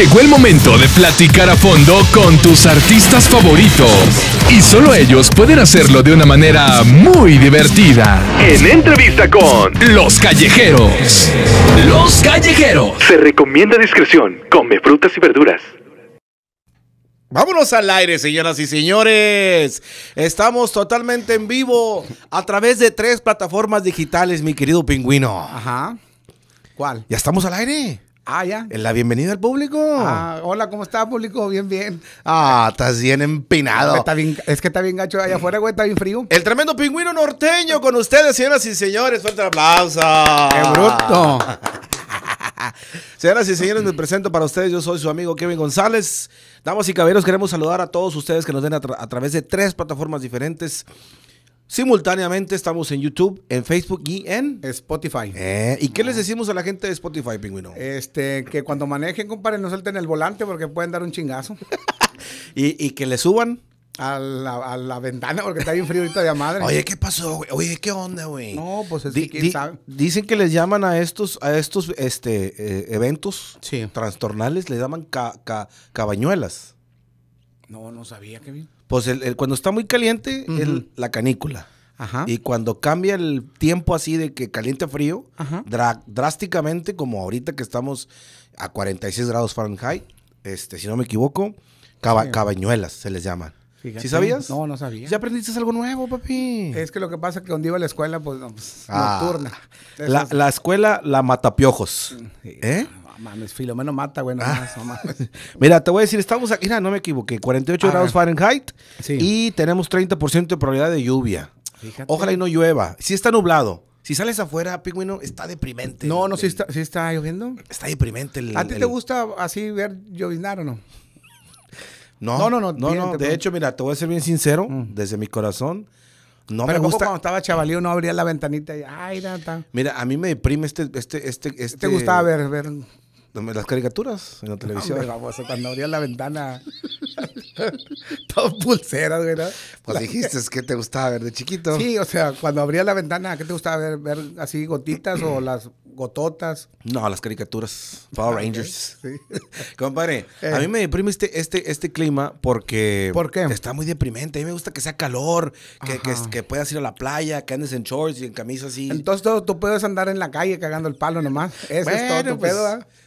Llegó el momento de platicar a fondo con tus artistas favoritos. Y solo ellos pueden hacerlo de una manera muy divertida. En entrevista con Los Callejeros. Los Callejeros. Se recomienda discreción. Come frutas y verduras. Vámonos al aire, señoras y señores. Estamos totalmente en vivo a través de tres plataformas digitales, mi querido pingüino. Ajá. ¿Cuál? Ya estamos al aire. Ah, ya. la bienvenida al público. Ah, hola, ¿cómo está, público? Bien, bien. Ah, estás bien empinado. es que está bien gacho allá afuera, güey, está bien frío. El tremendo pingüino norteño con ustedes, señoras y señores. Fuerte el aplauso. ¡Qué bruto! Señoras y señores, me presento para ustedes. Yo soy su amigo Kevin González. Damas y caballeros, queremos saludar a todos ustedes que nos den a través de tres plataformas diferentes. Simultáneamente estamos en YouTube, en Facebook y en Spotify. Eh, ¿Y qué les decimos a la gente de Spotify, pingüino? Este, que cuando manejen, compadre, no suelten el volante porque pueden dar un chingazo. y, que le suban. A la, ventana porque está bien frío ahorita de madre. Oye, ¿qué pasó, güey? Oye, ¿qué onda, güey? No, pues es que Dicen que les llaman a estos, a estos este, eh, eventos trastornales, les llaman cabañuelas. No, no sabía, que Kevin. Pues el, cuando está muy caliente, el, la canícula. Ajá. Y cuando cambia el tiempo así de que caliente a frío, drásticamente, como ahorita que estamos a 46 grados Fahrenheit, este, si no me equivoco, cabañuelas se les llama. ¿Sí sabías? No, no sabía. ¿Ya aprendiste algo nuevo, papi? Es que lo que pasa es que cuando iba a la escuela, pues, pues ah. nocturna. la, escuela, la matapiojos. Sí. ¿Eh? filo Filomeno mata, güey, ah. más, Mira, te voy a decir, estamos aquí, mira, no me equivoqué, 48 grados Fahrenheit y tenemos 30% de probabilidad de lluvia. Fíjate. Ojalá y no llueva. Si está nublado. Si sales afuera, pingüino, está deprimente. No, no, sí, está, está lloviendo. Está deprimente. ¿A ti te gusta así ver lloviznar o no? No, no, no. no, De hecho, mira, te voy a ser bien sincero, mm. desde mi corazón, no me gusta. cuando estaba chavalío no abría la ventanita y, ay, nada. Mira, a mí me deprime este, este, este, este. ¿Te gustaba este ver, ver las caricaturas en la televisión. No, cuando abrías la ventana. Todos pulseras, güey. Pues dijiste, que te gustaba ver de chiquito? Sí, o sea, cuando abrías la ventana, ¿qué te gustaba ver? ¿Ver así gotitas o las gototas. No, las caricaturas. Power Rangers. Compadre, a mí eh. me deprime este, este, este clima porque ¿Por está muy deprimente. A mí me gusta que sea calor, que, que, puedas ir a la playa, que andes en shorts y en camisas así. Entonces todo, tú puedes andar en la calle cagando el palo nomás. Eso es todo pues,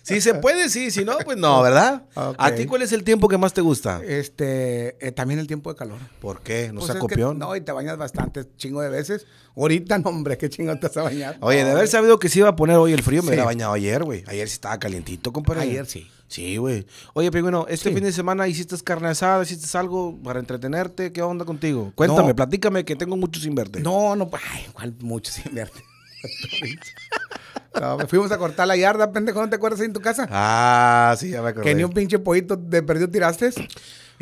Si se puede, sí. Si no, pues no, ¿verdad? ¿A ti cuál es el tiempo que más te gusta? Este, eh, también el tiempo de calor. ¿Por qué? ¿No pues se acopió? No, y te bañas bastante, chingo de veces. Ahorita, no, hombre, qué chingón te has a bañar. Oye, de haber sabido que se iba a poner hoy el frío, me hubiera bañado ayer, güey. Ayer sí estaba calientito, compadre. Ayer sí. Sí, güey. Oye, bueno, este fin de semana hiciste carne asada, hiciste algo para entretenerte. ¿Qué onda contigo? Cuéntame, platícame, que tengo mucho sin verte. No, no, pues, ay, igual mucho sin verte. fuimos a cortar la yarda, pendejo, ¿no te acuerdas en tu casa? Ah, sí, ya me acordé. Que ni un pinche pollito de perdido tiraste.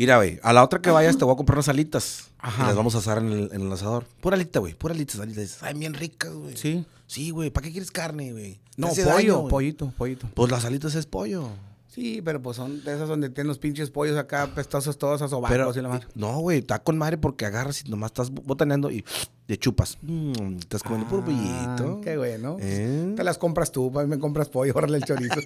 Mira, güey, a la otra que vayas te voy a comprar unas alitas. Ajá. Y las vamos a asar en el, en asador. Pura alita, güey. Pura alitas, alitas. Ay, bien ricas, güey. Sí. Sí, güey. ¿Para qué quieres carne, güey? No, pollo, pollito, pollito. Pues las alitas es pollo. Sí, pero pues son de esas donde tienen los pinches pollos acá pestosos todos asobados y la madre. No, güey, está con madre porque agarras y nomás estás botaneando y de chupas. Mm, estás comiendo puro ah, pollito. Qué bueno. ¿Eh? Te las compras tú, para mí me compras pollo, órale el chorizo.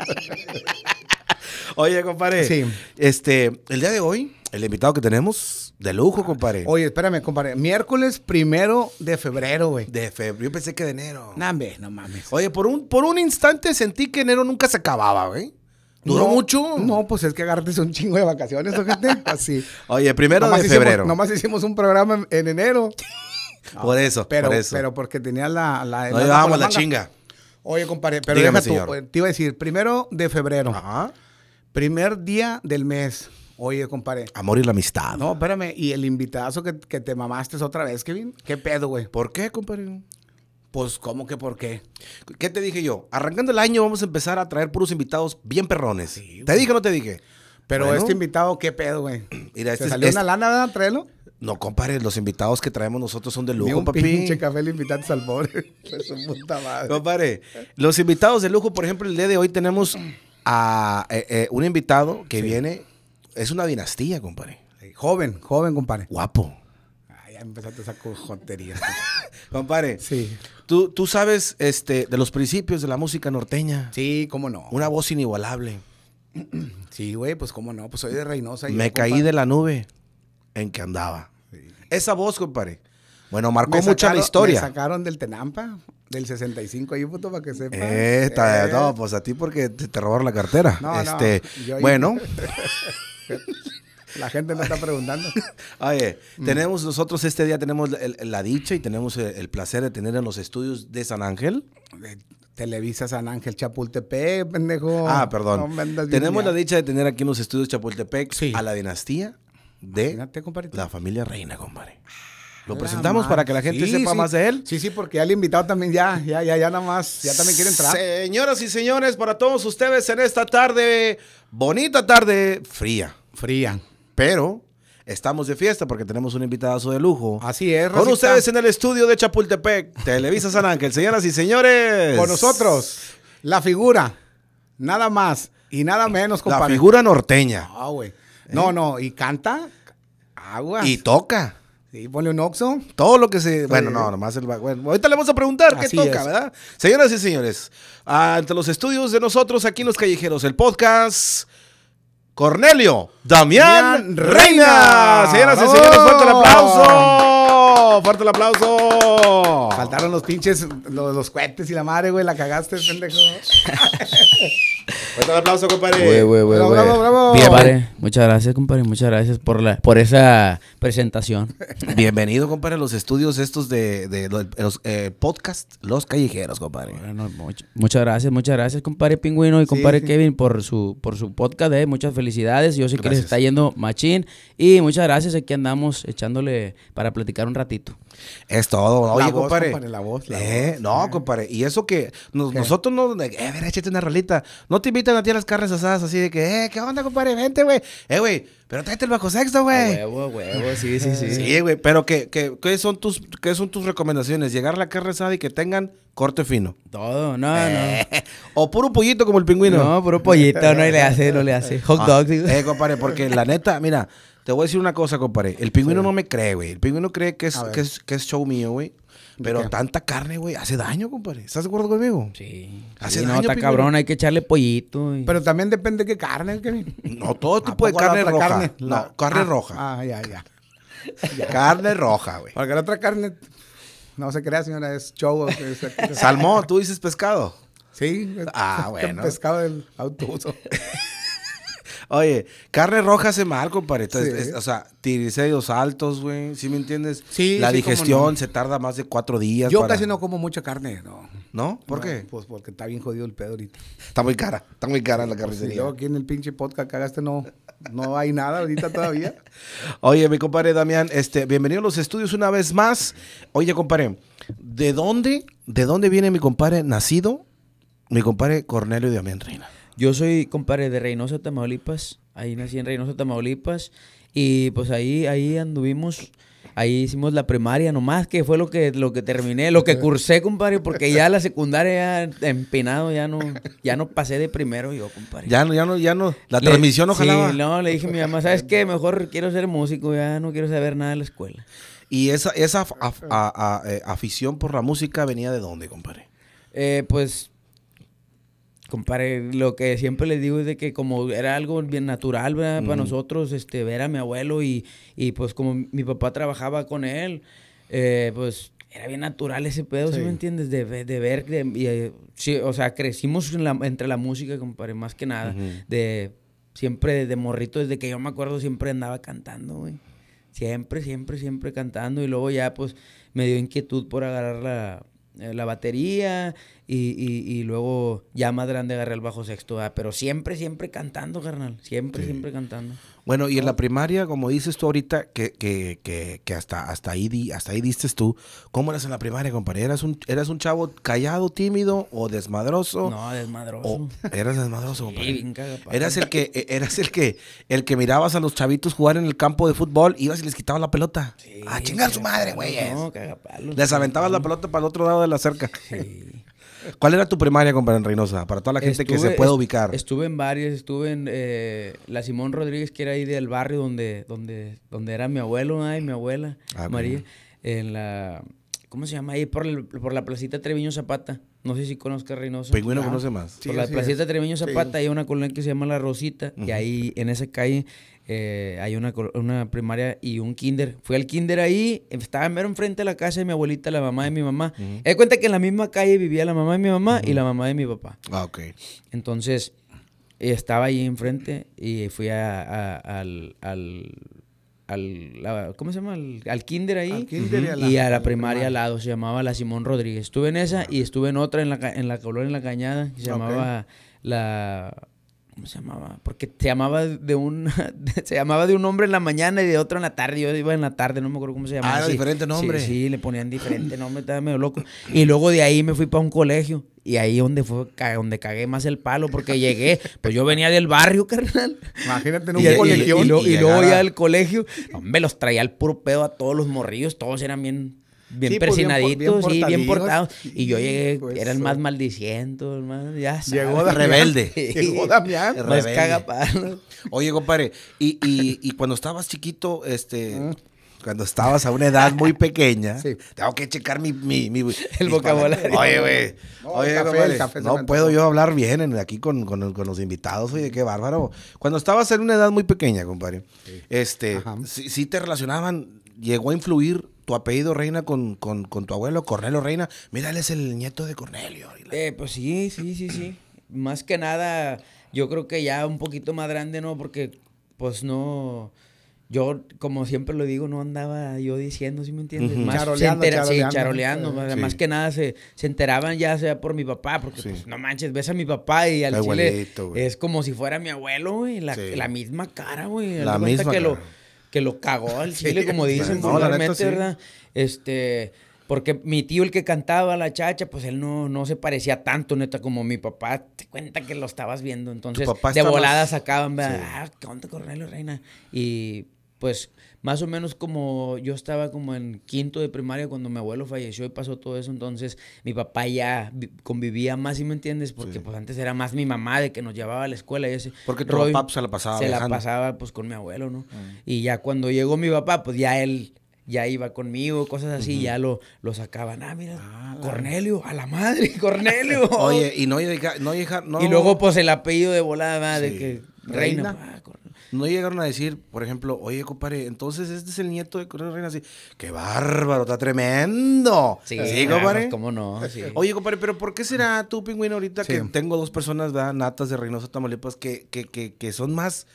Oye, compadre. Sí. Este, el día de hoy, el invitado que tenemos, de lujo, compadre. Oye, espérame, compadre. Miércoles primero de febrero, güey. De febrero. Yo pensé que de enero. Nambe, no mames. Oye, por un, por un instante sentí que enero nunca se acababa, güey. ¿Duró mucho? No, pues es que agarraste un chingo de vacaciones, ¿o gente? Así. Pues Oye, primero de febrero. Nomás hicimos un programa en, enero. por eso, ah, pero, por eso. Pero porque tenía la... la no llevábamos la, chinga. Oye, compadre, pero tú, eh, te iba a decir, primero de febrero. Ajá. Primer día del mes. Oye, compadre. Amor y la amistad. No, espérame. ¿Y el invitazo que, te mamaste otra vez, Kevin? ¿Qué pedo, güey? ¿Por qué, compadre? Pues, ¿cómo que por qué? ¿Qué te dije yo? Arrancando el año vamos a empezar a traer puros invitados bien perrones. ¿Te dije o no te dije? Pero este invitado, ¿qué pedo, güey? Mira, este, ¿Se salió una lana, ¿verdad? Traelo. No, compadre, los invitados que traemos nosotros son de lujo, Ni un pinche café le un puta madre. Compadre, los invitados de lujo, por ejemplo, el día de hoy tenemos a eh, eh, un invitado que viene, es una dinastía, compadre. Joven, joven, compadre. Guapo. Ay, ya empezaste a sacar compadre. Tú, sabes este, de los principios de la música norteña. Sí, cómo no. Una voz inigualable. sí, güey, pues cómo no. Pues soy de Reynosa. Y Me caí de la nube en que andaba. Esa voz, compadre. Bueno, marcó mucha la historia. sacaron del Tenampa. Del 65 ahí, puto, para que sepa. Esta, eh, eh. no, pues a ti porque te, robaron la cartera. este, bueno. la gente me está preguntando. Oye, tenemos nosotros este día tenemos la dicha y tenemos el, placer de tener en los estudios de San Ángel. Televisa San Ángel Chapultepec, pendejo. Ah, perdón. tenemos la dicha de tener aquí en los estudios Chapultepec a la dinastía de la familia reina, compadre. Lo presentamos para que la gente sepa más de él. Sí, sí, porque ya el invitado también ya, ya, ya, ya nada más, ya también quiere entrar. Señoras y señores, para todos ustedes en esta tarde, bonita tarde, fría. Fría. Pero estamos de fiesta porque tenemos un invitadazo de lujo. Así es. Con ustedes en el estudio de Chapultepec, Televisa San Ángel. Señoras y señores. Con nosotros, la figura, nada más y nada menos, compadre. La figura norteña. Ah, güey. No, ¿Eh? no, y canta. Agua. Y toca. Y ponle un oxo, todo lo que se... Bueno, no, nomás el... Bueno, ahorita le vamos a preguntar qué toca, ¿verdad? Señoras y señores, ante ah, los estudios de nosotros aquí en Los Callejeros, el podcast... Cornelio Damián Reina. Señoras y señores, fuerte el aplauso fuerte el aplauso. Faltaron los pinches, los, cuentes y la madre, güey, la cagaste, pendejo. fuerte el aplauso, compadre. Güey, güey, güey. Bien, Muchas gracias, compadre. Muchas gracias por, la, por esa presentación. Bienvenido, compadre, a los estudios estos de, los eh, podcast Los Callejeros, compadre. muchas gracias, muchas gracias, compadre Pingüino y compadre Kevin por su, por su podcast. Eh, muchas felicidades. Yo sé que les está yendo machín. Y muchas gracias. Aquí andamos echándole para platicar un ratito. Es todo. Oye, la voz, compadre. la voz, eh, No, compadre. Y eso que nosotros no. Eh, a ver, échate una rolita. No te invitan a ti a las carnes asadas así de que, eh, ¿qué onda, compadre? Vente, güey. Eh, güey, pero tráete el bajo sexto, güey. Huevo, huevo, sí, sí, sí. Sí, güey. Pero que, que, ¿qué son tus, qué son tus recomendaciones? Llegar a la carne asada y que tengan corte fino. Todo, no, no. Eh, o puro pollito como el pingüino. No, puro pollito, no le hace, no le hace. Hot ah, dogs. eh, compadre, porque la neta, mira. Te voy a decir una cosa, compadre. El pingüino no me cree, güey. El pingüino cree que es, que es, show mío, güey. Pero tanta carne, güey, hace daño, compadre. ¿Estás de acuerdo conmigo? Sí. Hace daño. No, está cabrón, hay que echarle pollito. Pero también depende de qué carne, No, todo tipo de carne roja. No, carne ah. roja. Ah, ya, ya. Carne roja, güey. Porque la otra carne, no se crea, señora, es show. Salmón, tú dices pescado. Sí. Ah, bueno. Pescado del autobús Oye, carne roja hace mal, compadre. o sea, triglicéridos altos, güey. ¿Sí me entiendes? Sí. La digestión se tarda más de cuatro días. Yo casi no como mucha carne, no. ¿No? ¿Por qué? Pues porque está bien jodido el pedo ahorita. Está muy cara, está muy cara la pues carnicería. yo aquí en el pinche podcast cagaste no, no hay nada ahorita todavía. Oye, mi compadre Damián, este, bienvenido a los estudios una vez más. Oye, compadre, ¿de dónde, de dónde viene mi compadre nacido? Mi compadre Cornelio Damián Reina. Yo soy, compadre, de Reynosa, Tamaulipas. Ahí nací en Reynosa, Tamaulipas. Y pues ahí, ahí anduvimos. Ahí hicimos la primaria nomás, que fue lo que, lo que terminé, lo que cursé, compadre, porque ya la secundaria ya empinado, ya no, ya no pasé de primero yo, compadre. Ya no, ya no, ya no, la transmisión ojalá. Sí, no, le dije a mi mamá, ¿sabes qué? Mejor quiero ser músico, ya no quiero saber nada de la escuela. ¿Y esa, esa eh, afición por la música venía de dónde, compadre? Eh, pues Compare, lo que siempre les digo es de que como era algo bien natural para nosotros, este, ver a mi abuelo y, pues como mi papá trabajaba con él, eh, pues era bien natural ese pedo, sí. me entiendes? De, ver, eh, o sea, crecimos entre la música, compadre, más que nada, de siempre de morrito, desde que yo me acuerdo siempre andaba cantando, güey. Siempre, siempre, siempre cantando y luego ya pues me dio inquietud por agarrar la eh, la batería y, y, y, luego ya más grande agarré el bajo sexto, A. pero siempre, siempre cantando, carnal, siempre, siempre cantando. Bueno, y en la primaria, como dices tú ahorita, que, que, que, que hasta, hasta, ahí hasta ahí diste tú, ¿cómo eras en la primaria, compadre? ¿Eras un, ¿Eras un chavo callado, tímido o desmadroso? No, desmadroso. eras desmadroso, compadre. eras el que, e, eras el que, el que mirabas a los chavitos jugar en el campo de fútbol, ibas y les quitabas la pelota. Sí, ah, chingar su madre, güey. No, Les aventabas la pelota para el otro lado de la cerca. ¿Cuál era tu primaria, con en Reynosa? Para toda la gente que se pueda ubicar. Estuve en varias, estuve en eh, la Simón Rodríguez, que era ahí del barrio donde, donde, donde era mi abuelo, y mi abuela, ah, María. En la. ¿Cómo se llama? Ahí por, la placita Treviño Zapata. No sé si conozca Reynosa. Pingüino conoce más. por la placita Treviño Zapata hay una colonia que se llama La Rosita. Y ahí, en esa calle, eh, hay una, una, primaria y un kinder. Fui al kinder ahí, estaba mero enfrente de la casa de mi abuelita, la mamá de mi mamá. Uh cuenta que en la misma calle vivía la mamá de mi mamá y la mamá de mi papá. Ah, ok. Entonces, estaba ahí enfrente y fui al, ¿cómo se llama? Al, kinder ahí. y, a la, primaria al lado, se llamaba la Simón Rodríguez. Estuve en esa y estuve en otra en la, en la en la Cañada, se llamaba la ¿Cómo se llamaba? Porque se llamaba de un se llamaba de un hombre en la mañana y de otro en la tarde. Yo iba en la tarde, no me acuerdo cómo se ah, llamaba. Ah, diferentes diferente nombre. Sí, le ponían diferente nombre, estaba medio loco. Y luego de ahí me fui para un colegio y ahí donde fue donde cagué más el palo porque llegué, pues yo venía del barrio, carnal. Imagínate en un colegio y, luego ya del colegio, hombre, los traía al puro pedo a todos los morrillos, todos eran bien Bien sí, pues, persinaditos, bien, portados. Y yo llegué, pues, eran era el más maldiciento, Ya sabes, Llegó Rebelde. Llegó Damián. Oye, compadre, y, y, cuando estabas chiquito, este. Mm. cuando estabas a una edad muy pequeña, tengo que checar mi, mi, el vocabulario. Oye, güey. No, oye, no, puedo yo hablar bien aquí con, los invitados, oye, qué bárbaro. Cuando estabas en una edad muy pequeña, compadre, este, si te relacionaban, llegó a influir tu apellido Reina con, tu abuelo, Cornelio Reina. Mira, él es el nieto de Cornelio. Eh, pues sí, sí, sí, sí. Más que nada, yo creo que ya un poquito más grande, ¿no? Porque, pues no. Yo, como siempre lo digo, no andaba yo diciendo, ¿sí me entiendes? más charoleando, sí, charoleando. Más que nada se, enteraban ya sea por mi papá, porque pues, no manches, ves a mi papá y al chile es como si fuera mi abuelo, güey. La, misma cara, güey. La misma que cara. Lo, que lo cagó al chile, como dicen no, ¿verdad? Este, porque mi tío, el que cantaba la chacha, pues él no, no se parecía tanto, neta, como mi papá. Te cuenta que lo estabas viendo. Entonces, de volada sacaban, ¿verdad? Ah, ¿qué onda, Reina? Y pues más o menos como yo estaba como en quinto de primaria cuando mi abuelo falleció y pasó todo eso, entonces mi papá ya convivía más, ¿sí me entiendes? Porque pues antes era más mi mamá de que nos llevaba a la escuela y ese. Porque tu papá pues, se la pasaba. Se la pasaba pues con mi abuelo, ¿no? Ah. Y ya cuando llegó mi papá, pues ya él ya iba conmigo, cosas así, ya lo, sacaban. Ah, mira, ah, Cornelio, a la madre, Cornelio. Oye, y no, no, no, Y luego, pues, el apellido de volada, de que reina. Ah, no llegaron a decir, por ejemplo, oye, compadre, entonces este es el nieto de Corona Reina. Así, qué bárbaro, está tremendo. Sí, compadre. ¿Cómo no? Oye, compadre, pero ¿por qué será tu pingüino, ahorita que tengo dos personas, ¿verdad? Natas de Reynosa, Tamaulipas, que, que, que, que son más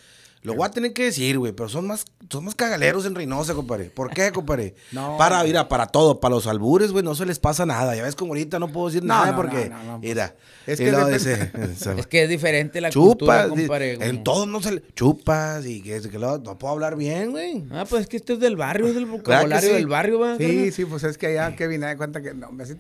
lo voy a tener que decir, güey, pero son más, son más cagaleros en Reynosa, compadre. ¿Por qué, compadre? no, para, mira, para todo, para los albures, güey, no se les pasa nada. Ya ves como ahorita no puedo decir nada porque, pues. mira, es que, es que, es diferente la chupas, cultura, compadre. En todo no se le... Chupas y que, lo, no puedo hablar bien, güey. Ah, pues es que este es del barrio, es del vocabulario del barrio, güey. Sí, sí, pues es que allá Kevin, da cuenta que no, me hace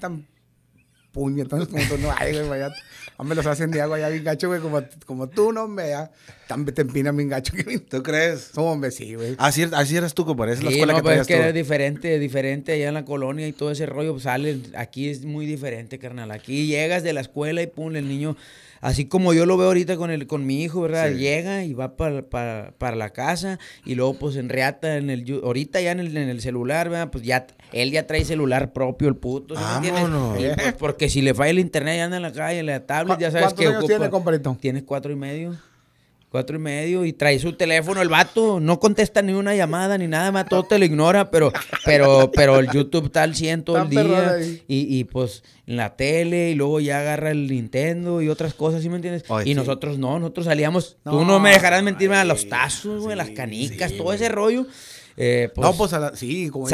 puñetones, como tú no hay, güey. vaya. hombre, los hacen de agua ya mi gacho, güey. Como, como tú, no, hombre, ya. También te empina mi gacho. ¿Tú crees? somos hombre, sí, güey. Así, así eras tú, como Esa la escuela que pero es que tú. es diferente, diferente allá en la colonia y todo ese rollo. Pues, Sale, aquí es muy diferente, carnal. Aquí llegas de la escuela y pum, el niño así como yo lo veo ahorita con el con mi hijo, ¿verdad? Llega y va para, la casa y luego pues enreata en el ahorita ya en el, celular, ¿verdad? Pues ya él ya trae celular propio el puto, pues, porque si le falla el internet ya anda en la calle, la tablet, ya sabes que ¿Cuántos tiene, compadre? Tienes cuatro y medio. Cuatro y medio y trae su teléfono el vato, no contesta ni una llamada ni nada más, todo te lo ignora, pero, pero, pero el YouTube está al 100 todo el día y, y, pues en la tele y luego ya agarra el Nintendo y otras cosas, ¿sí me entiendes? y nosotros no, nosotros salíamos, tú no me dejarás mentirme a los tazos, güey, las canicas, todo ese rollo. Eh, pues, no, pues, pues sí, como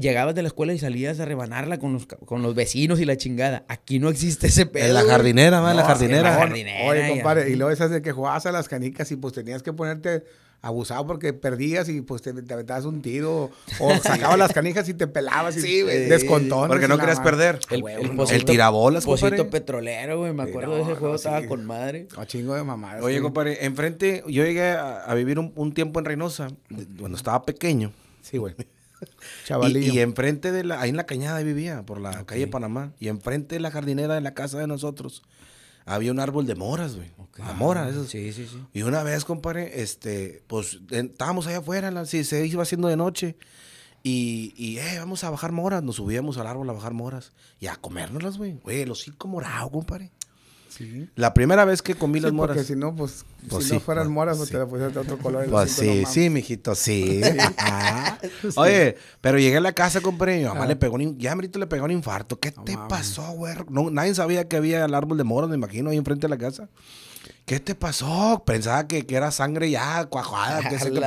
Llegabas de la escuela y salías a rebanarla con los, con los vecinos y la chingada. Aquí no existe ese pedo. En la jardinera, va, la jardinera. la jardinera. Oye, compadre, y luego esas de que jugabas a las canicas y pues tenías que ponerte abusado porque perdías y pues te, aventabas un tiro o sacabas las canijas y te pelabas y descontones. Porque no querías perder. El, ah, el, el, petrolero, güey. Me acuerdo de ese juego, estaba con madre. A chingo de mamadas. Oye, compadre, enfrente, yo llegué a, vivir un, tiempo en Reynosa, cuando estaba pequeño. Sí, güey. Chavalillo. Y, enfrente de la, ahí en la cañada vivía, por la calle Panamá. Y enfrente de la jardinera de la casa de nosotros había un árbol de moras, güey. Okay. Ah, eso. Sí, sí, sí. Y una vez, compadre, este, pues estábamos allá afuera, se iba haciendo de noche. Y, y eh, vamos a bajar moras. Nos subíamos al árbol a bajar moras. Y a comérnoslas, güey. Güey, los cinco morados, compadre. Sí. La primera vez que comí las moras. Porque si no, pues, si pues no fueran pues moras, pues te la pusieras de otro color. Pues sí, sí, mijito, sí. Ah. Oye, pero llegué a la casa, compadre, mi mamá ah. le pegó un, ya le pegó un infarto. ¿Qué te pasó, güey? No, nadie sabía que había el árbol de moras, me imagino, ahí enfrente de la casa. ¿Qué te pasó? Pensaba que, que era sangre ya cuajada. Que sé no,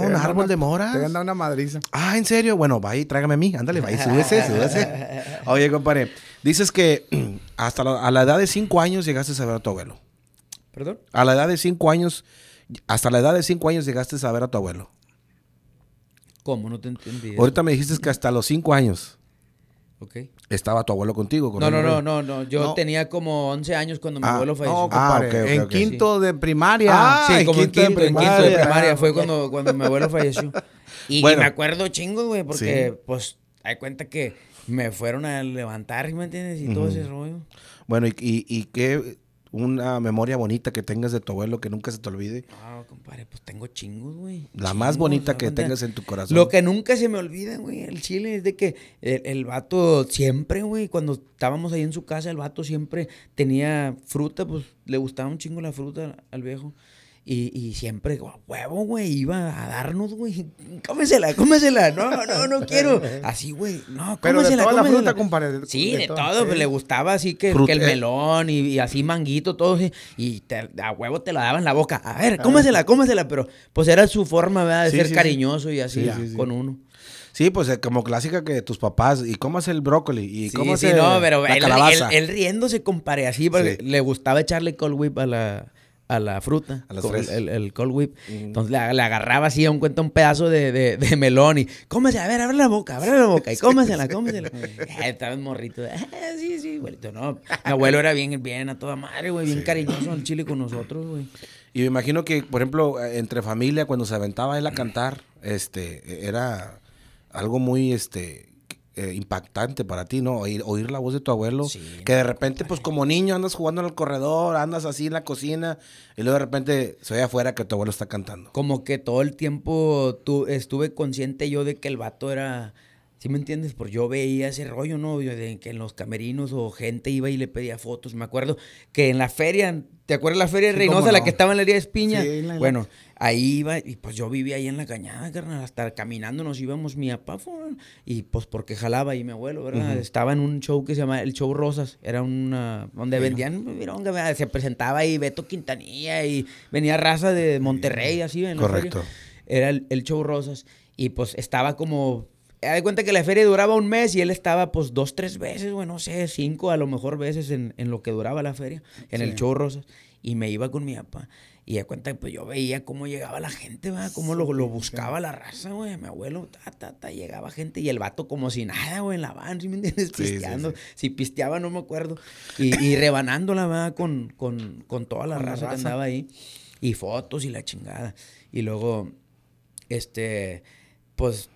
un árbol de moras. Te voy una madriza. Ah, ¿en serio? Bueno, va y tráigame a mí. Ándale, va y súbese, súbese. Oye, compadre, dices que hasta la, a la edad de 5 años llegaste a ver a tu abuelo. ¿Perdón? A la edad de 5 años, hasta la edad de 5 años llegaste a ver a tu abuelo. ¿Cómo? No te entendí. Ahorita me dijiste que hasta los 5 años. Ok. Estaba tu abuelo contigo. no, no, no, no, no, Yo tenía como 11 años cuando mi ah, abuelo falleció. ah, en quinto de primaria. Ah, sí, como en quinto, en quinto de primaria. Fue cuando, cuando mi abuelo falleció. Y, me acuerdo chingo, güey, porque pues hay cuenta que me fueron a levantar, ¿me entiendes? Y todo ese rollo. Bueno, ¿y, y, y qué una memoria bonita que tengas de tu abuelo que nunca se te olvide? Ah, compadre, pues tengo chingos, güey. La más bonita que tengas en tu corazón. Lo que nunca se me olvida, güey, el chile es de que el, el vato siempre, güey, cuando estábamos ahí en su casa, el vato siempre tenía fruta, pues le gustaba un chingo la fruta al viejo. Y, y siempre, huevo, güey, iba a darnos, güey. Cómesela, cómesela. No, no, no quiero. Así, güey. No, cómesela. Pero de toda la fruta, compadre. Sí, de, todo. Pues, le gustaba así que, el melón y, y, así manguito, todo. Y, y a huevo te la daba en la boca. A ver, ah. cómesela, cómesela. Pero pues era su forma, ¿verdad? De ser cariñoso y así con uno. Sí, pues eh, como clásica que tus papás, y cómo el brócoli, y cómo sí, sí, no, pero él, riendo se riéndose, compare así, porque le gustaba echarle cold whip a la, a la fruta, el, el, cold whip. Entonces le, agarraba así a un cuento un pedazo de, melón y cómese, a ver, abre la boca, abre la boca y cómesela, cómesela. Eh, estaba un morrito, de, ah, sí, sí, abuelito, no. abuelo era bien, bien a toda madre, güey, bien cariñoso al chile con nosotros, güey. Y me imagino que, por ejemplo, entre familia, cuando se aventaba él a cantar, este, era algo muy, este, eh, impactante para ti, ¿no? Oír, la voz de tu abuelo, que de repente, pues como niño, andas jugando en el corredor, andas así en la cocina, y luego de repente se ve afuera que tu abuelo está cantando. Como que todo el tiempo tú, estuve consciente yo de que el vato era... ¿Sí me entiendes? Porque yo veía ese rollo, ¿no? de que en los camerinos o gente iba y le pedía fotos. Me acuerdo que en la feria, ¿te acuerdas la feria de Reynosa, la que estaba en la herida de Espiña? bueno, ahí iba, y pues yo vivía ahí en la cañada, carnal, hasta caminando nos íbamos mi papá, y pues porque jalaba y mi abuelo, ¿verdad? Estaba en un show que se llama El Show Rosas, era una, donde vendían, mirón, se presentaba ahí Beto Quintanilla y venía raza de Monterrey, así, ¿verdad? Correcto. Era el, Show Rosas, y pues estaba como de cuenta que la feria duraba un mes y él estaba pues dos, tres veces, bueno, no sé, cinco a lo mejor veces en, en lo que duraba la feria, en el show Rosas. Y me iba con mi papá. Y de cuenta, pues yo veía cómo llegaba la gente, va, cómo lo, lo, buscaba la raza, güey. Mi abuelo, ta, ta, ta, llegaba gente y el vato como si nada, güey, en la van, ¿sí me entiendes? Pisteando. Si pisteaba, no me acuerdo. Y, y rebanándola, va, con, con, con, toda la, raza que andaba ahí. Y fotos y la chingada. Y luego, este, pues,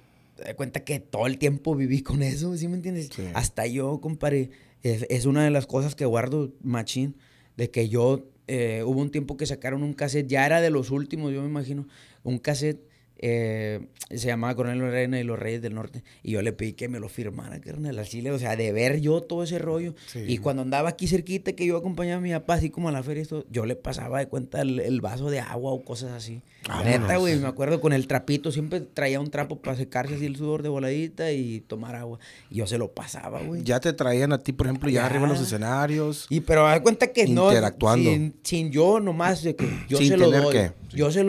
de cuenta que todo el tiempo viví con eso, ¿sí me entiendes? Hasta yo, compadre, es, es, una de las cosas que guardo, machín, de que yo eh, hubo un tiempo que sacaron un cassette, ya era de los últimos, yo me imagino, un cassette eh, se llamaba Coronel Lorena y los Reyes del Norte. Y yo le pedí que me lo firmara, carnal, así le, o sea, de ver yo todo ese rollo. Y cuando andaba aquí cerquita, que yo acompañaba a mi papá, así como a la feria, esto, yo le pasaba de cuenta el, vaso de agua o cosas así. neta, güey, me acuerdo con el trapito, siempre traía un trapo para secarse así el sudor de voladita y tomar agua. Y yo se lo pasaba, güey. Ya te traían a ti, por ejemplo, ya, arriba en los escenarios. Y pero da cuenta que no. Interactuando. Sin, yo nomás, yo se lo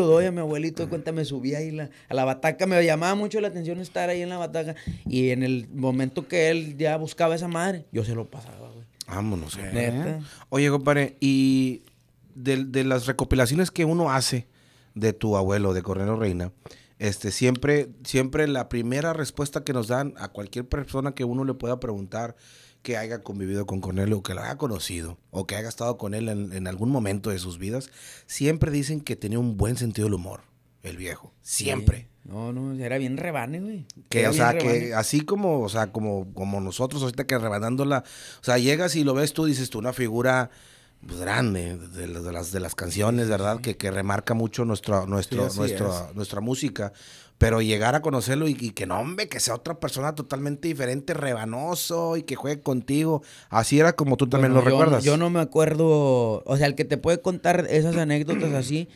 doy. a mi abuelito, de cuenta me subía ahí la a, la bataca. Me llamaba mucho la atención estar ahí en la bataca. Y en el momento que él ya buscaba a esa madre, yo se lo pasaba, Vámonos, Oye, compadre, y de, las recopilaciones que uno hace de tu abuelo, de Cornelio Reina, este, siempre, siempre la primera respuesta que nos dan a cualquier persona que uno le pueda preguntar que haya convivido con Cornelio, que lo haya conocido, o que haya estado con él en, en algún momento de sus vidas, siempre dicen que tenía un buen sentido del humor el viejo. Siempre. No, no, era bien rebane, güey. Que, o sea, que así como, o sea, como, como nosotros ahorita que rebanándola, o sea, llegas y lo ves tú, dices tú, una figura pues, grande de, las, de las canciones, ¿verdad? Que, remarca mucho nuestro, nuestro, nuestra música. Pero llegar a conocerlo y, que no, hombre, que sea otra persona totalmente diferente, rebanoso y que juegue contigo. Así era como tú también lo recuerdas. Yo no me acuerdo, o sea, el que te puede contar esas anécdotas así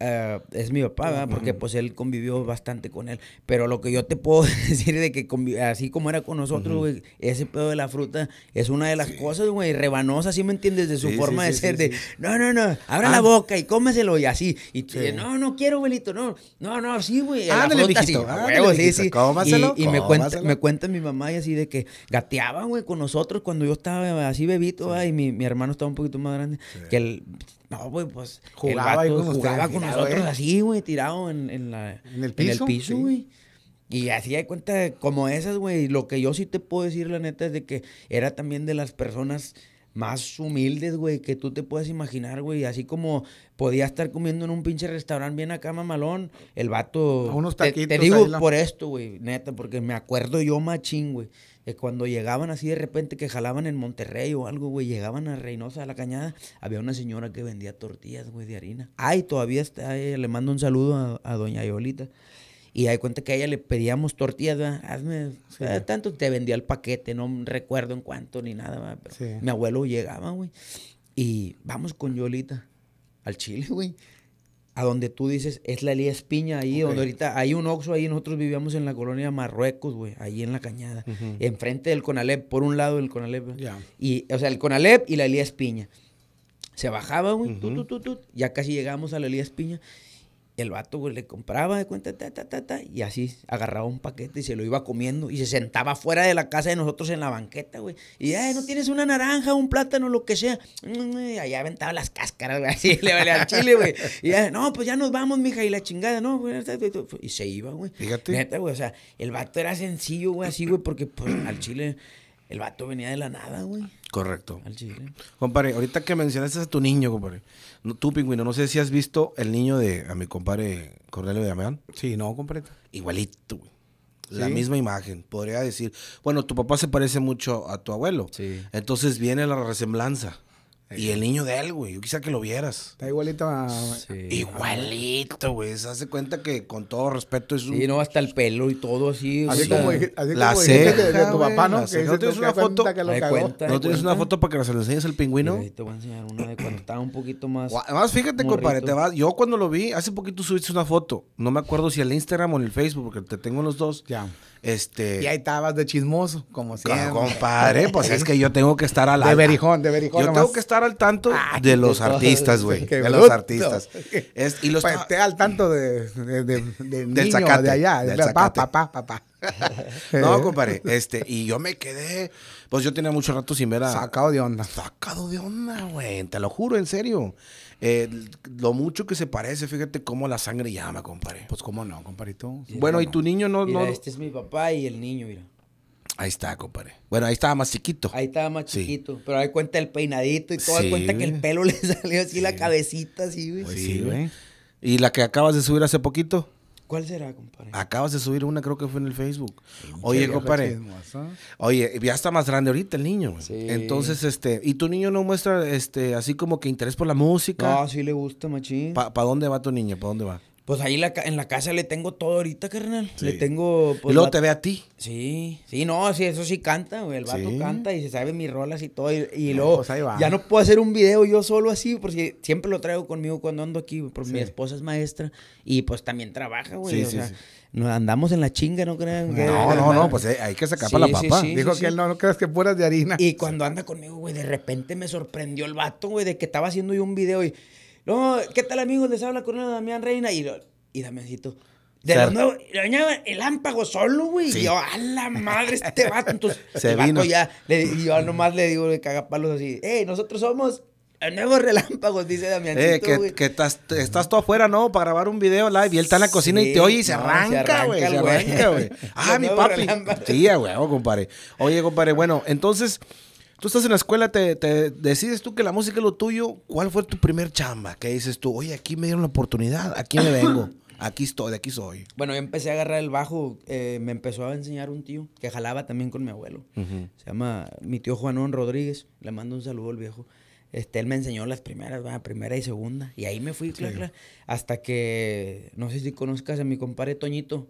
eh, es mi papá, Porque pues él convivió bastante con él. Pero lo que yo te puedo decir de que así como era con nosotros, ese pedo de la fruta es una de las cosas, güey, rebanosa, si me entiendes? De su forma de ser, de no, no, no, abra la ah. boca y cómeselo y así. Y no, no quiero, abuelito, no, no, no, sí, güey. ah fruta, sí, cómaselo, Y, me, cuenta, me cuenta mi mamá y así de que gateaba, güey, con nosotros cuando yo estaba así bebito, y mi, mi, hermano estaba un poquito más grande, que él no, güey, pues. Jugaba con jugaba con nosotros así, güey, tirado en, el piso. güey. Y así hay cuenta como esas, güey. Lo que yo sí te puedo decir, la neta, es de que era también de las personas más humildes, güey, que tú te puedas imaginar, güey. Así como podía estar comiendo en un pinche restaurante bien acá, mamalón, el vato. unos taquitos. Te, digo por esto, güey, neta, porque me acuerdo yo machín, güey. Eh, cuando llegaban así de repente que jalaban en Monterrey o algo, güey, llegaban a Reynosa, a la cañada, había una señora que vendía tortillas, güey, de harina. Ay, todavía está, eh, le mando un saludo a, doña Yolita. Y hay cuenta que a ella le pedíamos tortillas, ¿verdad? hazme tanto, te vendía el paquete, no recuerdo en cuánto ni nada, Pero mi abuelo llegaba, güey. Y vamos con Yolita al chile, güey a donde tú dices, es la Elías Piña ahí, donde ahorita hay un Oxxo ahí, nosotros vivíamos en la colonia Marruecos, güey, ahí en la cañada, enfrente del Conalep, por un lado del Conalep, y, o sea, el Conalep y la Elías Piña. Se bajaba, güey, ya casi llegamos a la Elías Piña el vato güey, le compraba de cuenta, ta, ta, ta, y así agarraba un paquete y se lo iba comiendo y se sentaba fuera de la casa de nosotros en la banqueta, güey. Y, ya, no tienes una naranja, un plátano, lo que sea. allá aventaba las cáscaras, güey, así le valía al chile, güey. Y ya, no, pues ya nos vamos, mija, y la chingada, no, güey. Y se iba, güey. Fíjate. güey, o sea, el vato era sencillo, güey, así, güey, porque pues, al chile el vato venía de la nada, güey. Correcto. Al Compadre, ahorita que mencionaste a tu niño, compadre. tú, pingüino, no sé si has visto el niño de a mi compadre Cornelio de Ameán. Sí, no, compadre. Igualito, La misma imagen. Podría decir, bueno, tu papá se parece mucho a tu abuelo. Entonces viene la resemblanza. Y el niño de él, güey. Yo quisiera que lo vieras. Está igualito a. Igualito, güey. Se hace cuenta que, con todo respeto, es un. Sí, no, hasta el pelo y todo así. Así como, la como de, tu papá, ¿no? no tienes una foto. ¿No tienes una foto para que se enseñes al pingüino? Sí, te voy a enseñar una de cuando estaba un poquito más. Además, fíjate, compadre. Te vas, yo cuando lo vi, hace poquito subiste una foto. No me acuerdo si al Instagram o en el Facebook, porque te tengo los dos. Ya. Este, y ahí estabas de chismoso, como siempre. Compadre, pues es que yo tengo que estar al De berijón, de berijón. Yo tengo que estar al tanto ah, de los artistas, güey. De los artistas. y los pues al tanto de, de, de, del de allá. papá, papá, papá. no, compadre. Este, y yo me quedé. Pues yo tenía mucho rato sin ver a. Sacado de onda. Sacado de onda, güey. Te lo juro, en serio. Eh, lo mucho que se parece, fíjate cómo la sangre llama, compadre. Pues cómo no, comparito. Bueno, y tu niño no, Este es mi papá y el niño, mira. Ahí está, compadre. Bueno, ahí estaba más chiquito. Ahí estaba más chiquito. Pero ahí cuenta el peinadito y todo. cuenta que el pelo le salió así, la cabecita así, güey. Pues sí, güey. ¿Y la que acabas de subir hace poquito? ¿Cuál será, compadre? Acabas de subir una, creo que fue en el Facebook. Oye, compadre. Oye, ya está más grande ahorita el niño. Entonces, este, ¿y tu niño no muestra este así como que interés por la música? Ah, sí le gusta, machín. ¿Para dónde va tu niño? ¿Para dónde va? Pues ahí en la casa le tengo todo ahorita, carnal. Le tengo. y pues, luego te ve a ti. Sí, sí, no, sí, eso sí canta, güey. El vato canta y se sabe mis rolas y todo. Y, luego pues ya no puedo hacer un video yo solo así, porque siempre lo traigo conmigo cuando ando aquí, porque mi esposa es maestra y pues también trabaja, güey. o sea, nos andamos en la chinga, ¿no crean? no, no, no, pues eh, hay que sacar para la papa. Dijo que él no, no creas que fueras de harina. Y cuando anda conmigo, güey, de repente me sorprendió el vato, güey, de que estaba haciendo yo un video y no, ¿qué tal amigos? Les habla Coronel Damián Reina y, y Damiancito. De los nuevos, el relámpago solo, güey. Y yo, a la madre, este vato. Entonces, Se vato vino. ya, le, yo nomás le digo, le cagapalos así. Ey, nosotros somos el nuevo relámpagos, dice Damián. Eh, que, estás, estás, tú afuera, ¿no? Para grabar un video live y él está en la cocina y te oye y se arranca, güey. se arranca, güey. ah, mi papi. tía Sí, güey, compadre. Oye, compadre, bueno, entonces tú estás en la escuela, te, decides tú que la música es lo tuyo. ¿Cuál fue tu primer chamba? ¿Qué dices tú? Oye, aquí me dieron la oportunidad, aquí me vengo. Aquí estoy, de aquí soy. Bueno, yo empecé a agarrar el bajo. Eh, me empezó a enseñar un tío que jalaba también con mi abuelo. Se llama mi tío Juanón Rodríguez. Le mando un saludo al viejo. Este, él me enseñó las primeras, primera y segunda. Y ahí me fui, claro, hasta que, no sé si conozcas a mi compadre Toñito.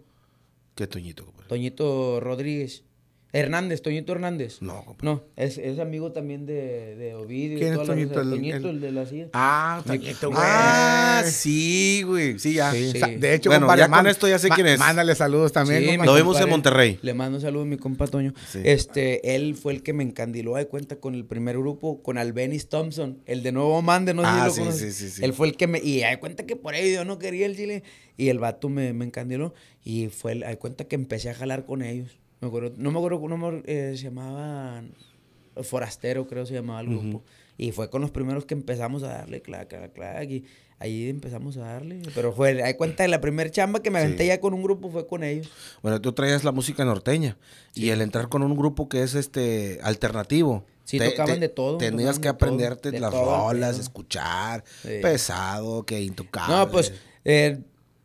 ¿Qué Toñito, Toñito Rodríguez. Hernández, Toñito Hernández. No, No, es, es amigo también de, de Ovidio. ¿Quién es Toñito? Hernández? el, de la silla. Ah, ah, Toñito, güey. Ah, sí, güey. Sí, ya. de hecho, bueno, con esto ya sé quién es. Mándale saludos también. lo vimos en Monterrey. Le mando saludos a mi compa Toño. Este, él fue el que me encandiló, hay cuenta, con el primer grupo, con Albenis Thompson, el de Nuevo Mande, no sé ah, sí, sí, sí, Él fue el que me, y hay cuenta que por ahí yo no quería el chile, y el vato me, me encandiló, y fue, hay cuenta que empecé a jalar con ellos. Me acuerdo, no me acuerdo cómo eh, se llamaba... Eh, Forastero, creo se llamaba el grupo. Y fue con los primeros que empezamos a darle clac, clac, clac. Y ahí empezamos a darle. Pero fue, hay cuenta de la primera chamba que me aventé ya con un grupo fue con ellos. Bueno, tú traías la música norteña. Y el entrar con un grupo que es este alternativo. Sí, te, tocaban de todo. Tenías que aprenderte las rolas, escuchar, pesado, que intocable. No, pues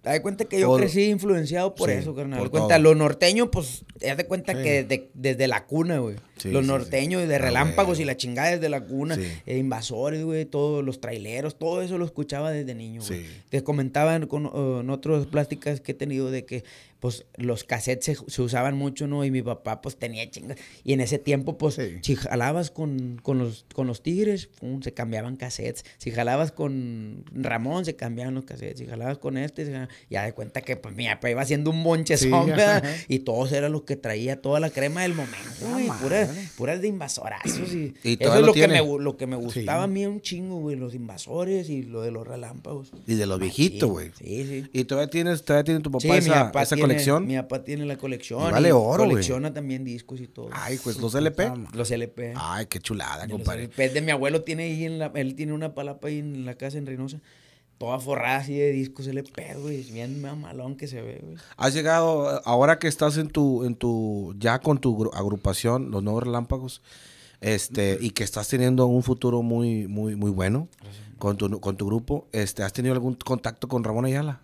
te das cuenta que yo crecí influenciado por eso, carnal. Por cuenta, lo norteño, pues, te das cuenta que desde, desde la cuna, güey los norteños de ah, relámpagos y la chingada desde la cuna, eh, invasores, güey, todos los traileros, todo eso lo escuchaba desde niño, güey. Te comentaban con, en otras plásticas que he tenido de que, pues, los cassettes se, usaban mucho, ¿no? Y mi papá, pues, tenía chingas. Y en ese tiempo, pues, si jalabas con, los, con los tigres, se cambiaban cassettes. Si jalabas con Ramón, se cambiaban los cassettes. Si jalabas con este, ya de cuenta que, pues, mi papá iba haciendo un bonchezón, Y todos eran los que traía toda la crema del momento, puras, de invasorazos. Y, eso es lo, que, me, lo que me gustaba a mí un chingo, güey, los invasores y lo de los relámpagos. Y de los viejitos, güey. Sí, sí. Y todavía tienes, todavía tiene tu papá esa, colección. Mi papá tiene la colección. vale oro, Colecciona también discos y todo. Ay, pues los LP. Los LP. Ay, qué chulada, compadre. el pez de mi abuelo tiene ahí en la, él tiene una palapa ahí en la casa en Reynosa toda forrada así de discos LP, güey. Es bien malón que se ve, güey. Has llegado, ahora que estás en tu, en tu, ya con tu agrupación, los nuevos relámpagos, este, y que estás teniendo un futuro muy, muy, muy bueno con tu, con tu grupo, este, ¿has tenido algún contacto con Ramón Ayala?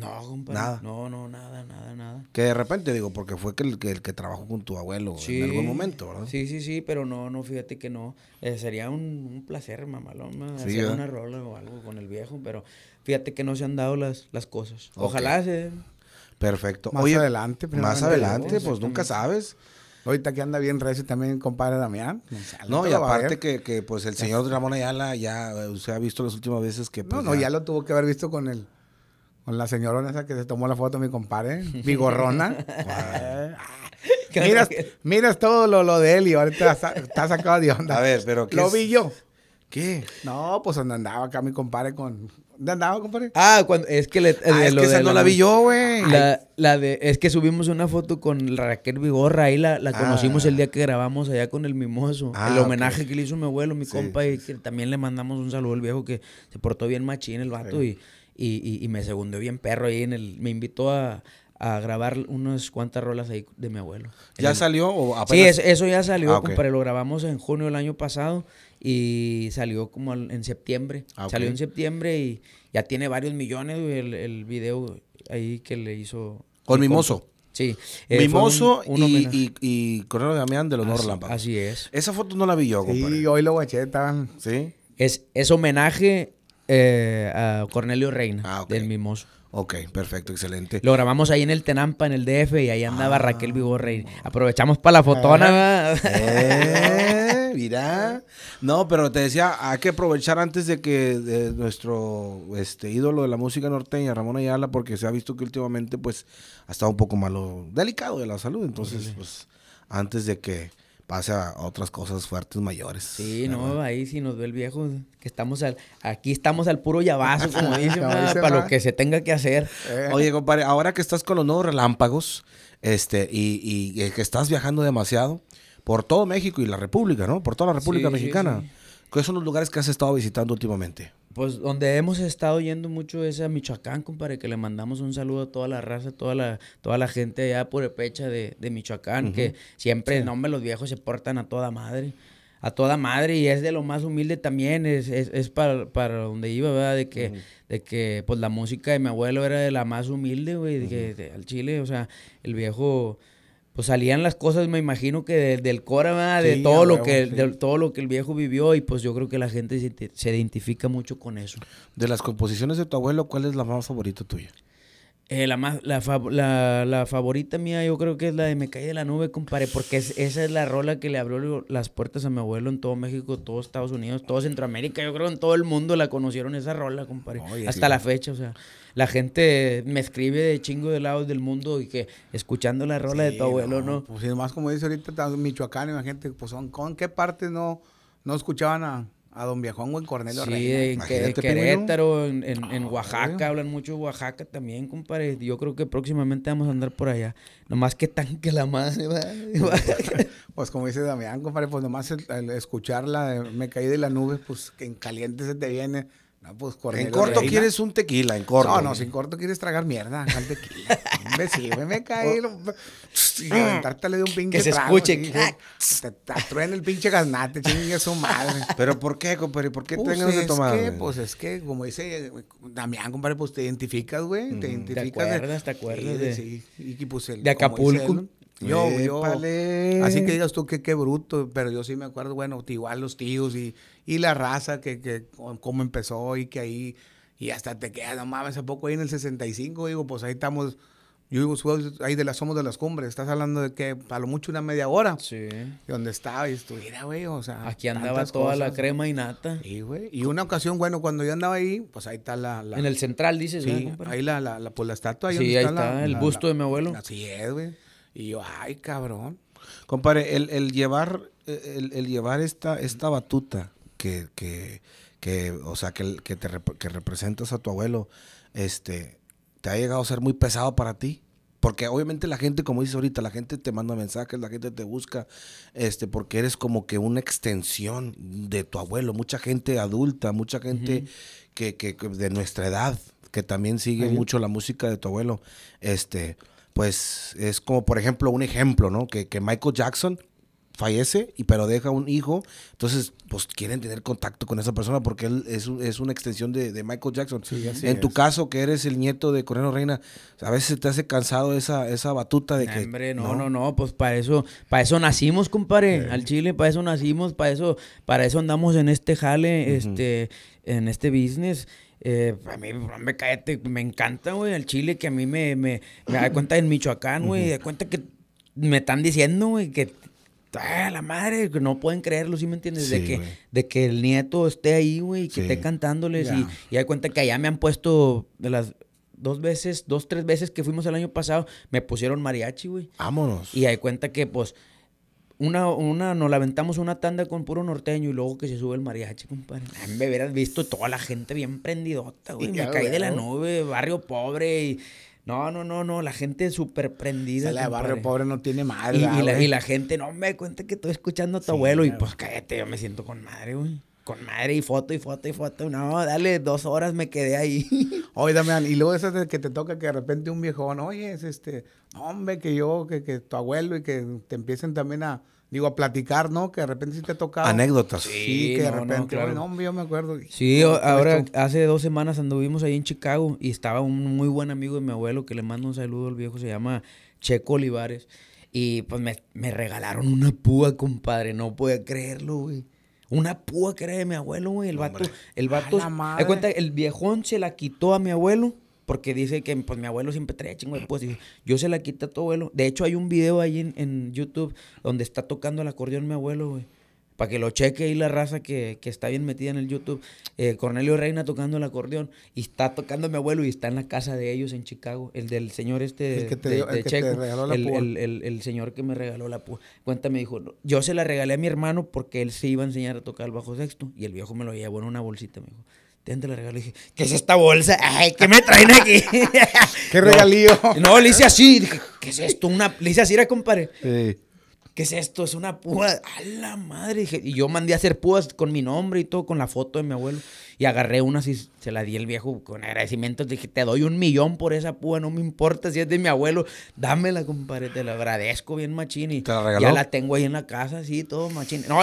No, compadre. Nada. No, no, nada, nada, nada. Que de repente, digo, porque fue que el que, trabajó con tu abuelo en algún momento, ¿verdad? Sí, sí, sí, pero no, no, fíjate que no. Eh, sería un, placer, mamalón hacer una rola o algo con el viejo, pero fíjate que no se han dado las, las cosas. Ojalá se. Perfecto. Más adelante, Más adelante, pues nunca sabes. Ahorita que anda bien recio también, compadre Damián. No, y aparte que, pues el señor Ramón Ayala ya eh, se ha visto las últimas veces que. no, pues, no, ya... lo tuvo que haber visto con él la señorona esa que se tomó la foto, mi compadre, Bigorrona miras, todo lo, de él y ahorita está, sacado de onda. A ver, pero ¿qué Lo vi yo. ¿Qué? No, pues andaba acá mi compadre con, ¿Dónde andaba, compadre? Ah, es que, le, ah, es que esa no la, vi yo, güey. de, es que subimos una foto con Raquel Vigorra, ahí la, ah. conocimos el día que grabamos allá con el mimoso. Ah, el homenaje que le hizo mi abuelo, mi compa, y que también le mandamos un saludo al viejo que se portó bien machín el vato y y, me segundó bien perro ahí en el... Me invitó a, grabar unas cuantas rolas ahí de mi abuelo. ¿Ya salió o apenas? Sí, eso, ya salió, pero ah, Lo grabamos en junio del año pasado y salió como en septiembre. Ah, salió en septiembre y ya tiene varios millones el, el video ahí que le hizo. Con Mimoso. Sí. Eh, Mimoso y, y, y, de los así, Así es. Esa foto no la vi yo, compadre. hoy lo guaché, Sí. Es, es homenaje eh, a Cornelio Reina, ah, del Mimoso. Ok, perfecto, excelente. Lo grabamos ahí en el Tenampa, en el DF, y ahí andaba ah. Raquel Raquel Reina Aprovechamos para la fotona. Ah. Eh, mira. No, pero te decía, hay que aprovechar antes de que nuestro este, ídolo de la música norteña, Ramón Ayala, porque se ha visto que últimamente pues ha estado un poco malo, delicado de la salud. Entonces, pues antes de que pase a otras cosas fuertes mayores. Sí, no, ahí sí nos ve el viejo, que estamos al, aquí estamos al puro llavazo, como dicen, para lo que se tenga que hacer. Eh. Oye, compadre, ahora que estás con los nuevos relámpagos, este, y, que estás viajando demasiado por todo México y la República, ¿no? Por toda la República Mexicana. ¿Cuáles son los lugares que has estado visitando últimamente? pues donde hemos estado yendo mucho es a Michoacán, compadre, que le mandamos un saludo a toda la raza, toda la, toda la gente allá por pecha de, de Michoacán, que siempre, el nombre los viejos se portan a toda madre, a toda madre, y es de lo más humilde también, es, es, para, donde iba, ¿verdad? De que, de que, pues la música de mi abuelo era de la más humilde, güey, al chile, o sea, el viejo pues salían las cosas, me imagino que del Cora, de todo lo que de todo lo que el viejo vivió y pues yo creo que la gente se, identifica mucho con eso. De las composiciones de tu abuelo, ¿cuál es la más favorita tuya? Eh, la, la, favorita mía yo creo que es la de Me caí de la nube, compadre, porque esa es la rola que le abrió las puertas a mi abuelo en todo México, todo Estados Unidos, todo Centroamérica, yo creo que en todo el mundo la conocieron esa rola, compadre. Hasta la fecha, o sea, la gente me escribe de chingo de lados del mundo y que escuchando la rola de tu abuelo, ¿no? pues Pues más como dice ahorita, Michoacán, y gente pues son, ¿con qué parte no, no escuchaban a a Don Viajón o en Cornelio sí, en, Querétaro, en, ah, Oaxaca, hablan mucho de Oaxaca también, compadre. Yo creo que próximamente vamos a andar por allá. Nomás que tanque la madre, Pues como dice Damián, compadre, pues nomás escucharla, eh, me caí de la nube, pues que en caliente se te viene no, pues en corto quieres un tequila, en corto. No, no, si en corto quieres tragar mierda, al tequila. Hombre, sí, me caí. Oh. Lo... y ah, le de un pinche ah. Que se escuche. te, el pinche gaznate, chingue su madre. ¿Pero por qué, compadre? ¿Por qué pues tengas de tomar? pues es que, como dice Damián, compadre, pues te identificas, güey. te mm, identificas. Te acuerdas, te acuerdas. de, sí. Pues, el, de Acapulco. Yo, yo. Así que digas tú que qué bruto, pero yo sí me acuerdo, bueno, igual los tíos y, y la raza que, que cómo empezó y que ahí, y hasta te quedas, no mames, poco ahí en el 65, digo, pues ahí estamos, yo digo, ahí de las somos de las cumbres, estás hablando de que a lo mucho una media hora. Sí. donde estaba, y estuviera, güey, o sea. Aquí andaba toda la crema y nata. güey. Y una ocasión, bueno, cuando yo andaba ahí, pues ahí está la. en el central, dices, Sí, ahí la, la, la pues estatua. Ahí sí, ahí está el busto de mi abuelo. Así es, güey. Y yo, ay, cabrón. Compadre, el, el llevar, el, llevar esta, esta batuta que, que, que o sea, que, que te que representas a tu abuelo, este, te ha llegado a ser muy pesado para ti. Porque obviamente la gente, como dices ahorita, la gente te manda mensajes, la gente te busca, este, porque eres como que una extensión de tu abuelo. Mucha gente adulta, mucha gente que, que, de nuestra edad, que también sigue mucho la música de tu abuelo. Este, pues es como, por ejemplo, un ejemplo, ¿no? Que, Michael Jackson fallece, y pero deja un hijo, entonces pues quieren tener contacto con esa persona porque él es, una extensión de, Michael Jackson. en tu caso, que eres el nieto de coreno Reina, a veces te hace cansado esa, esa batuta de que... Hombre, no, no, no, pues para eso, para eso nacimos, compadre, al Chile, para eso nacimos, para eso, para eso andamos en este jale, este, en este business. Eh, a mí, me cállate, me encanta, güey, el chile que a mí me, me, da cuenta en Michoacán, güey, de cuenta que me están diciendo, güey, que ah, la madre, no pueden creerlo, ¿sí me entiendes? de, que, de que el nieto esté ahí, güey, que esté cantándoles y, y hay cuenta que allá me han puesto de las dos veces, dos, tres veces que fuimos el año pasado, me pusieron mariachi, güey. Vámonos. Y hay cuenta que, pues, una, una, nos la una tanda con puro norteño y luego que se sube el mariachi, compadre. Me hubieras visto toda la gente bien prendidota, güey. Me caí de la nube, barrio pobre y... No, no, no, no, la gente súper prendida. La barrio pobre no tiene madre. Y, y, la, gente, no, me cuenta que estoy escuchando a tu abuelo y pues cállate, yo me siento con madre, güey con madre y foto y foto y foto. No, dale, dos horas me quedé ahí. Oye, Damián, y luego esas que te toca que de repente un viejón, oye, es este, hombre, que yo, que, que tu abuelo y que te empiecen también a, digo, a platicar, ¿no? Que de repente sí te toca Anécdotas. Sí, que de repente, hombre, yo me acuerdo. Sí, ahora, hace dos semanas anduvimos ahí en Chicago y estaba un muy buen amigo de mi abuelo que le mando un saludo al viejo, se llama Checo Olivares. Y pues me, me regalaron una púa, compadre, no podía creerlo, güey. Una púa de mi abuelo, güey. El vato, el vato. cuenta, el viejón se la quitó a mi abuelo. Porque dice que pues mi abuelo siempre trae chingo de pues, Yo se la quité a tu abuelo. De hecho, hay un video ahí en, en YouTube donde está tocando el acordeón mi abuelo, güey para que lo cheque ahí la raza que, está bien metida en el YouTube. Eh, Cornelio Reina tocando el acordeón y está tocando a mi abuelo y está en la casa de ellos en Chicago, el del señor este el de, el que te regaló la el, El, señor que me regaló la púa. Cuéntame, dijo, yo se la regalé a mi hermano porque él se iba a enseñar a tocar el bajo sexto y el viejo me lo llevó en una bolsita, me dijo. Te la dije, ¿qué es esta bolsa? Ay, ¿qué me traen aquí? ¡Qué regalío! No, le hice así, dije, ¿qué es esto? Una, le hice así, era compadre. Sí. ¿qué es esto? Es una púa. A la madre. Y yo mandé a hacer púas con mi nombre y todo, con la foto de mi abuelo. Y agarré una y se la di el viejo con agradecimientos. Dije, te doy un millón por esa púa, no me importa si es de mi abuelo. Dámela, compadre, te lo agradezco bien, machín. Y ¿Te la Ya la tengo ahí en la casa, sí, todo, machín. No,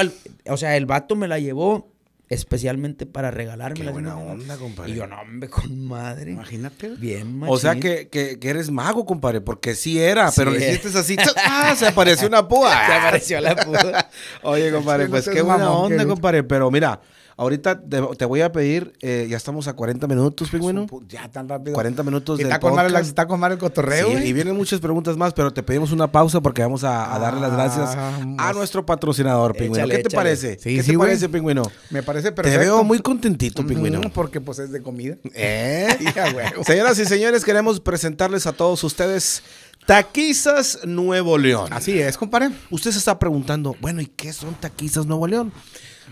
o sea, el vato me la llevó especialmente para regalarme. Qué buena onda, compadre. Y yo, no, hombre, con madre. Imagínate. Bien, machín. O sea, que, eres mago, compadre, porque sí era, pero le hiciste así. ¡Ah! Se apareció una púa. se apareció la púa. Oye, compadre, pues qué buena onda, compadre. Pero mira, Ahorita te, voy a pedir, eh, ya estamos a 40 minutos, pingüino. Ya tan rápido. 40 minutos de está está con Mario el cotorreo. Sí, y vienen muchas preguntas más, pero te pedimos una pausa porque vamos a, darle las gracias ah, a nuestro patrocinador, pingüino. ¿Qué te parece? Sí, ¿Qué te parece, pingüino? Me parece perfecto. Te veo muy contentito, pingüino. porque pues es de comida. ¿Eh? Señoras y señores, queremos presentarles a todos ustedes Taquizas Nuevo León. Así es, compadre. Usted se está preguntando, bueno, ¿y qué son Taquizas Nuevo León?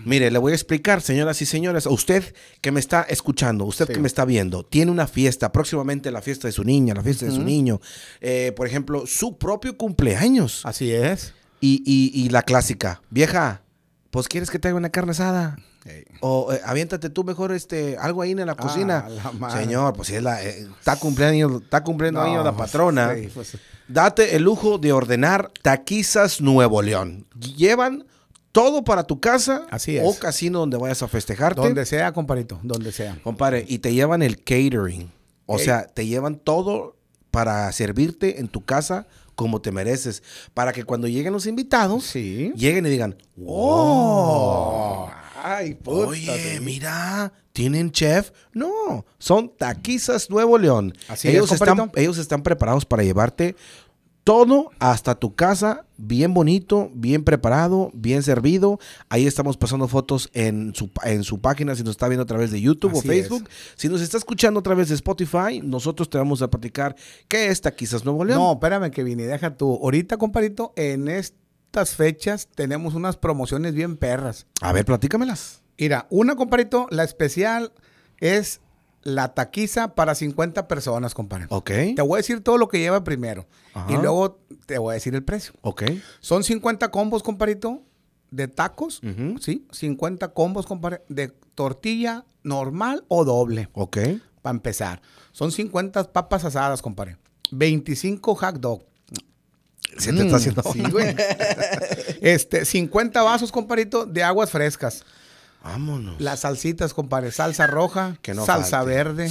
Mire, le voy a explicar, señoras y señores, a usted que me está escuchando, usted que me está viendo, tiene una fiesta, próximamente la fiesta de su niña, la fiesta de su niño, eh, por ejemplo, su propio cumpleaños. Así es. Y, y la clásica, vieja, pues quieres que te haga una carne asada. O eh, aviéntate tú mejor este algo ahí en la ah, cocina. Señor, pues si es la eh, está cumpliendo está cumpliendo la pues, patrona. Pues. Date el lujo de ordenar Taquizas Nuevo León. Llevan todo para tu casa Así o casino donde vayas a festejarte. Donde sea, compadrito, donde sea. Compadre, y te llevan el catering. O sea, te llevan todo para servirte en tu casa como te mereces, para que cuando lleguen los invitados, lleguen y digan, oh. wow, Oye, mira, ¿tienen chef? No, son Taquizas Nuevo León. Así ellos, están, ellos están preparados para llevarte todo hasta tu casa, bien bonito, bien preparado, bien servido. Ahí estamos pasando fotos en su, en su página si nos está viendo a través de YouTube o Facebook. Si nos está escuchando a través de Spotify, nosotros te vamos a platicar que esta quizás no volvió. No, espérame que vine, deja tú. Ahorita, comparito, en estas fechas tenemos unas promociones bien perras. A ver, platícamelas. Mira, una, comparito, la especial es la taquiza para 50 personas, compadre. Ok. Te voy a decir todo lo que lleva primero. Y luego te voy a decir el precio. Ok. Son 50 combos, compadre, de tacos. Sí, 50 combos, compadre, de tortilla normal o doble. Ok. Para empezar. Son 50 papas asadas, compadre. 25 hot dog. Se te está haciendo mm, güey. este, 50 vasos, compadre, de aguas frescas. Vámonos. Las salsitas, compadre. Salsa roja, que no salsa verde, mm.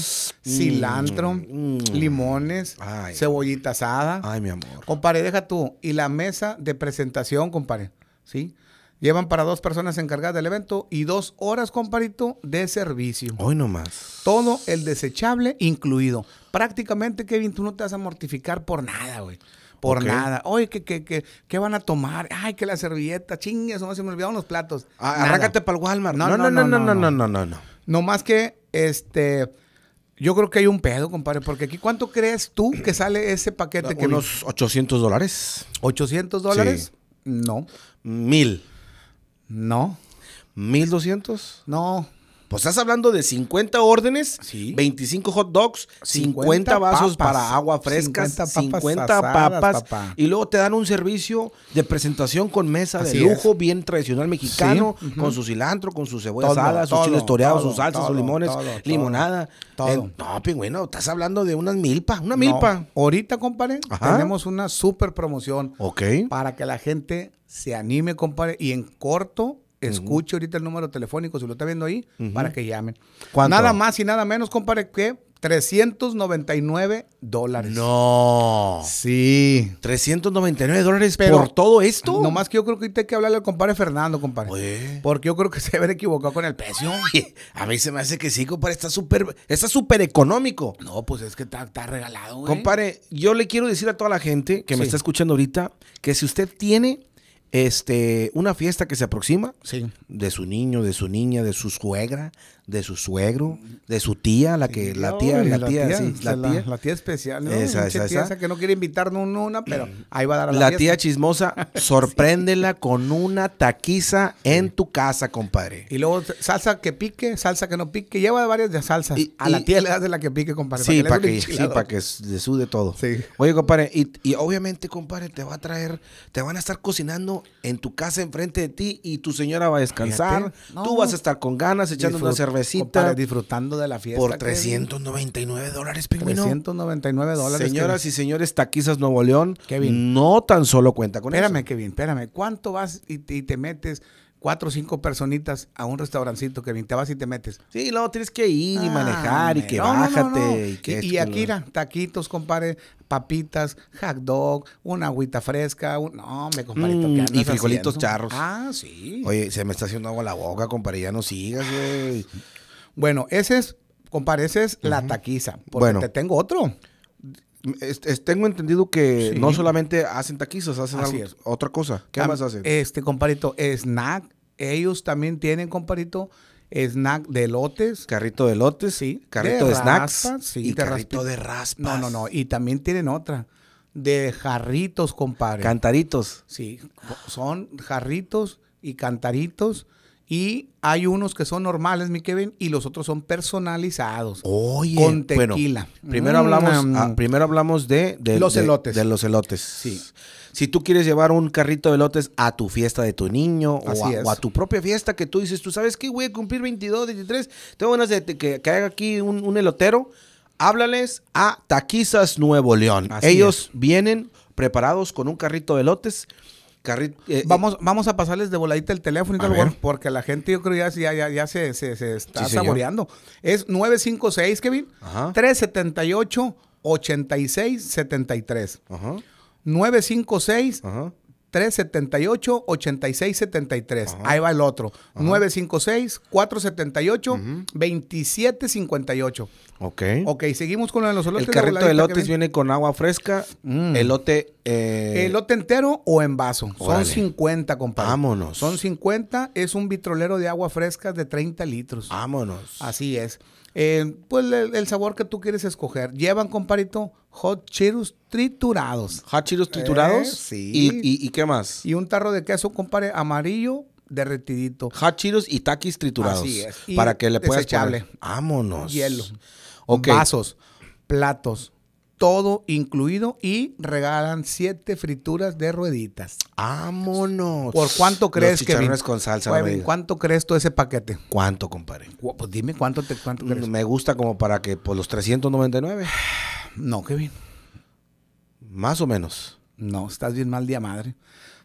cilantro, mm. limones, cebollita asada. Ay, mi amor. Compadre, deja tú. Y la mesa de presentación, compadre. ¿Sí? Llevan para dos personas encargadas del evento y dos horas, compadrito, de servicio. Hoy nomás. Todo el desechable incluido prácticamente, Kevin, tú no te vas a mortificar por nada, güey. Por nada. Oye, ¿qué, que qué van a tomar? Ay, que la servilleta, chingues, no se me olvidaron los platos. Ah, arrácate para el Walmart. No, no, no, no, no, no, no, no, no. más que, este, yo creo que hay un pedo, compadre, porque aquí, ¿cuánto crees tú que sale ese paquete? que unos 800 dólares. ¿800 dólares? No. Mil. No. ¿1200? No. Pues, estás hablando de 50 órdenes, 25 hot dogs, 50, vasos para agua fresca, 50 papas. Y luego te dan un servicio de presentación con mesa de lujo, bien tradicional mexicano, con su cilantro, con su cebolla sus chiles toreados, sus salsas, sus limones, limonada. Todo. no, pingüino, pues, estás hablando de unas milpa, una milpa. Ahorita, compadre, tenemos una super promoción. Ok. Para que la gente se anime, compadre, y en corto escuche ahorita el número telefónico, si lo está viendo ahí, para que llamen. Nada más y nada menos, compadre, que 399 dólares. No. Sí. 399 dólares Pero, por todo esto. Nomás que yo creo que ahorita hay que hablarle al compadre Fernando, compadre. Porque yo creo que se haber equivocado con el precio. a mí se me hace que sí, compadre. Está súper está súper económico. No, pues es que está, regalado, güey. Compadre, yo le quiero decir a toda la gente que me está escuchando ahorita que si usted tiene este, una fiesta que se aproxima de su niño, de su niña, de sus suegra, de su suegro, de su tía, la que la tía, la, tía, la, tía. especial, esa, que no quiere invitarnos una, pero ahí va a dar a la, la tía chismosa, sorpréndela con una taquiza en tu casa, compadre. Y luego salsa que pique, salsa que no pique, lleva varias de salsas. Y, a la tía le das de la que pique, compadre. Sí, para que, sí, que sude todo. Oye, compadre, y, obviamente, compadre, te va a traer, te van a estar cocinando en tu casa enfrente de ti y tu señora va a descansar, tú vas a estar con ganas echando una cerveza disfrutando de la fiesta. Por 399 dólares, pingüino. 399 dólares. Señoras y señores, Taquizas Nuevo León. Kevin. No tan solo cuenta con espérame, Espérame, Kevin, espérame. ¿Cuánto vas y te metes cuatro o cinco personitas a un restaurancito que te vas y te metes. Sí, luego tienes que ir y ah, manejar y que bájate. y, que y, aquí taquitos, compadre, papitas, hot dog, una agüita fresca. Un... No, me compadre. Mm, y frijolitos charros. Ah, sí. Oye, se me está haciendo agua la boca, compadre, ya no sigas, Bueno, ese es, compadre, ese es la taquiza. bueno. te tengo otro tengo entendido que no solamente hacen taquizas, hacen otra cosa. ¿Qué más hacen? Este, compadrito snack. Ellos también tienen, compadrito snack de lotes. Carrito de lotes, sí. Carrito de, snacks. y carrito de raspas. No, no, no. Y también tienen otra. De jarritos, compadre. Cantaritos. Sí. Son jarritos y cantaritos y hay unos que son normales, mi Kevin, y los otros son personalizados. Oye, con tequila. primero, hablamos, mm. ah, primero hablamos de, los elotes. De los elotes. Si tú quieres llevar un carrito de elotes a tu fiesta de tu niño o a, tu propia fiesta que tú dices, tú sabes que voy a cumplir 22, 23, tengo ganas de que, haga aquí un, elotero, háblales a Taquisas Nuevo León. Ellos vienen preparados con un carrito de elotes eh, eh, vamos, vamos a pasarles de voladita el teléfono, y tal. porque la gente yo creo ya, ya, se, está saboreando. Es 956, Kevin, Ajá. 378 8673. Ajá. 956 Ajá. 378 73 Ahí va el otro. 956-478-2758. Ok. Ok, seguimos con lo de los elotes. El carrito de elotes viene con agua fresca, mm. elote... Eh... Elote entero o en vaso. Son 50, compadre. Vámonos. Son 50. Es un vitrolero de agua fresca de 30 litros. Vámonos. Así es. Eh, pues el, sabor que tú quieres escoger. Llevan, comparito, hot chirus triturados. ¿Hot Cheetos triturados? Eh, sí. ¿Y, qué más? Y un tarro de queso, compadre, amarillo derretidito. Hot Cheetos y taquis triturados. Así es. para que le puedas echarle. Vámonos. Hielo. Vasos, platos, todo incluido y regalan siete frituras de rueditas. ¡Vámonos! ¿Por cuánto crees que con salsa, ¿Cuánto crees todo ese paquete? ¿Cuánto, compadre? Pues dime cuánto te cuánto mm, Me gusta como para que por pues, los 399. No, qué bien. Más o menos. No, estás bien mal día madre.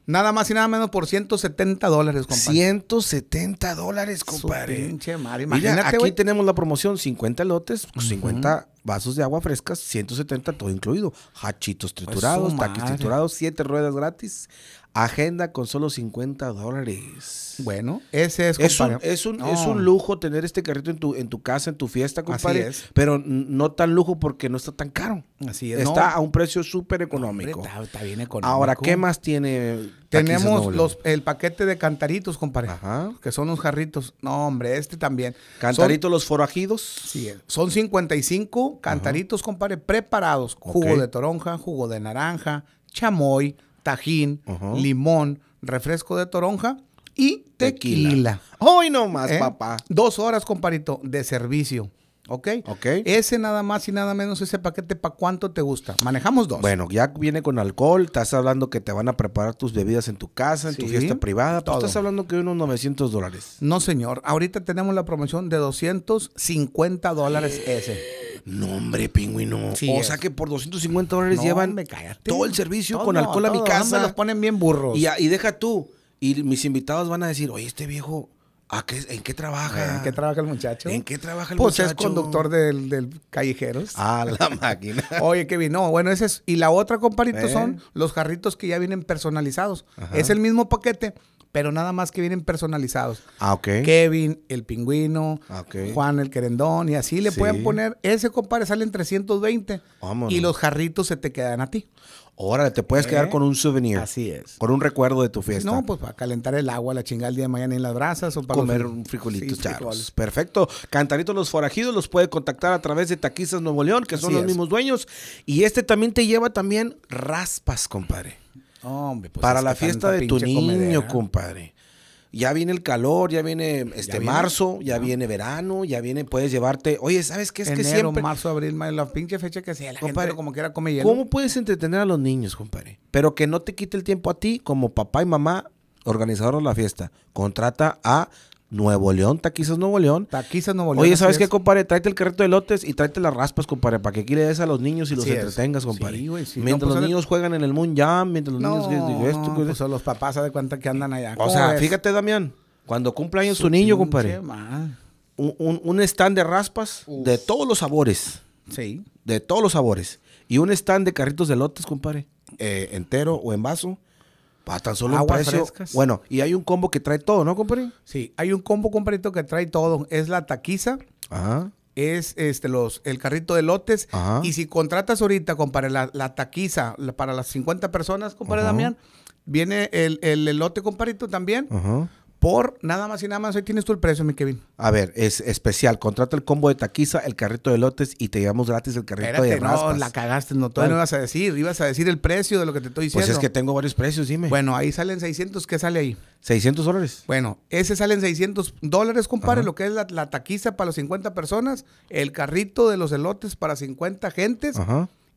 Nada más y nada menos por 170 dólares, compadre. 170 dólares, compadre. Su pinche madre. Imagínate, aquí tenemos la promoción, 50 lotes, 50 pues, vasos de agua fresca, 170 todo incluido, hachitos triturados, pues triturados, siete ruedas gratis, agenda con solo 50 dólares. Bueno, ese es, es un, es un, es un, lujo tener este carrito en tu, en tu casa, en tu fiesta, compadre, pero no tan lujo porque no está tan caro. Así es. Está a un precio súper económico. está, bien económico. Ahora, ¿qué más tiene? Tenemos los, el paquete de cantaritos, compadre, Ajá. que son unos jarritos. No, hombre, este también. Cantaritos los forajidos. Sí, son 55 cantaritos, compadre, preparados. Jugo de toronja, jugo de naranja, chamoy, tajín, limón, refresco de toronja y tequila. Hoy no más ¿Eh? papá. Dos horas, compadrito de servicio. ¿Ok? Ok. Ese nada más y nada menos, ese paquete, ¿para cuánto te gusta? Manejamos dos. Bueno, ya viene con alcohol, estás hablando que te van a preparar tus bebidas en tu casa, en tu fiesta privada. Pues estás hablando que unos 900 dólares. No, señor. Ahorita tenemos la promoción de 250 dólares ese. No, hombre, pingüino. o sea que por 250 dólares llevan todo el servicio con alcohol a mi casa. Me los ponen bien burros. y deja tú. Y mis invitados van a decir, oye, este viejo ¿En qué trabaja? ¿En qué trabaja el muchacho? ¿En qué trabaja el pues muchacho? Pues es conductor del, del, Callejeros. Ah, la máquina. Oye, Kevin, no, bueno, ese es. Y la otra, comparito, son los jarritos que ya vienen personalizados. Es el mismo paquete, pero nada más que vienen personalizados. Ah, ok. Kevin, el pingüino, Juan, el querendón, y así le pueden poner. Ese, compadre, salen en 320. Y los jarritos se te quedan a ti. Órale, te puedes quedar con un souvenir. Así es. Con un recuerdo de tu fiesta. No, pues para calentar el agua, la chingada el día de mañana en las brasas o para comer un frijolito sí, Perfecto. Cantaritos Los Forajidos los puede contactar a través de Taquizas Nuevo León, que son los mismos dueños. Y este también te lleva también raspas, compadre. Hombre, pues para la fiesta de tu niño, compadre ya viene el calor, ya viene este marzo, ya viene verano, ya viene, puedes llevarte. Oye, ¿sabes qué? Es que siempre. marzo, abril, mayo, la pinche fecha que sea, la como quiera come hielo. ¿Cómo puedes entretener a los niños, compadre? Pero que no te quite el tiempo a ti, como papá y mamá, organizador de la fiesta. Contrata a Nuevo León, taquizas Nuevo León. Taquizas Nuevo León. Oye, ¿sabes qué, compadre? Tráete el carrito de lotes y tráete las raspas, compadre, para que aquí le des a los niños y los entretengas, compadre. Mientras pues, los niños juegan en el Moon Jam, mientras los niños... Esto, pues, pues, los papás, ¿sabes cuánta que andan allá? O sea, fíjate, Damián, cuando cumple años su, niño, compadre, un, stand de raspas de todos los sabores. Sí. De todos los sabores. Y un stand de carritos de lotes, compadre, eh, entero o en vaso a tan solo Bueno, y hay un combo que trae todo, ¿no, compadre? Sí, hay un combo, compadrito, que trae todo. Es la taquiza. Ajá. Es este los el carrito de lotes. Ajá. Y si contratas ahorita, compadre, la, taquiza para las 50 personas, compadre Damián, viene el, el elote, compadrito, también. Ajá por nada más y nada más. hoy tienes tú el precio, mi Kevin. A ver, es especial. Contrata el combo de taquiza, el carrito de elotes y te llevamos gratis el carrito de raspas. No, la cagaste, no. todo. no ibas a decir. Ibas a decir el precio de lo que te estoy diciendo. Pues es que tengo varios precios, dime. Bueno, ahí salen 600. ¿Qué sale ahí? 600 dólares. Bueno, ese salen 600 dólares, compadre. Lo que es la, taquiza para las 50 personas, el carrito de los elotes para 50 gentes.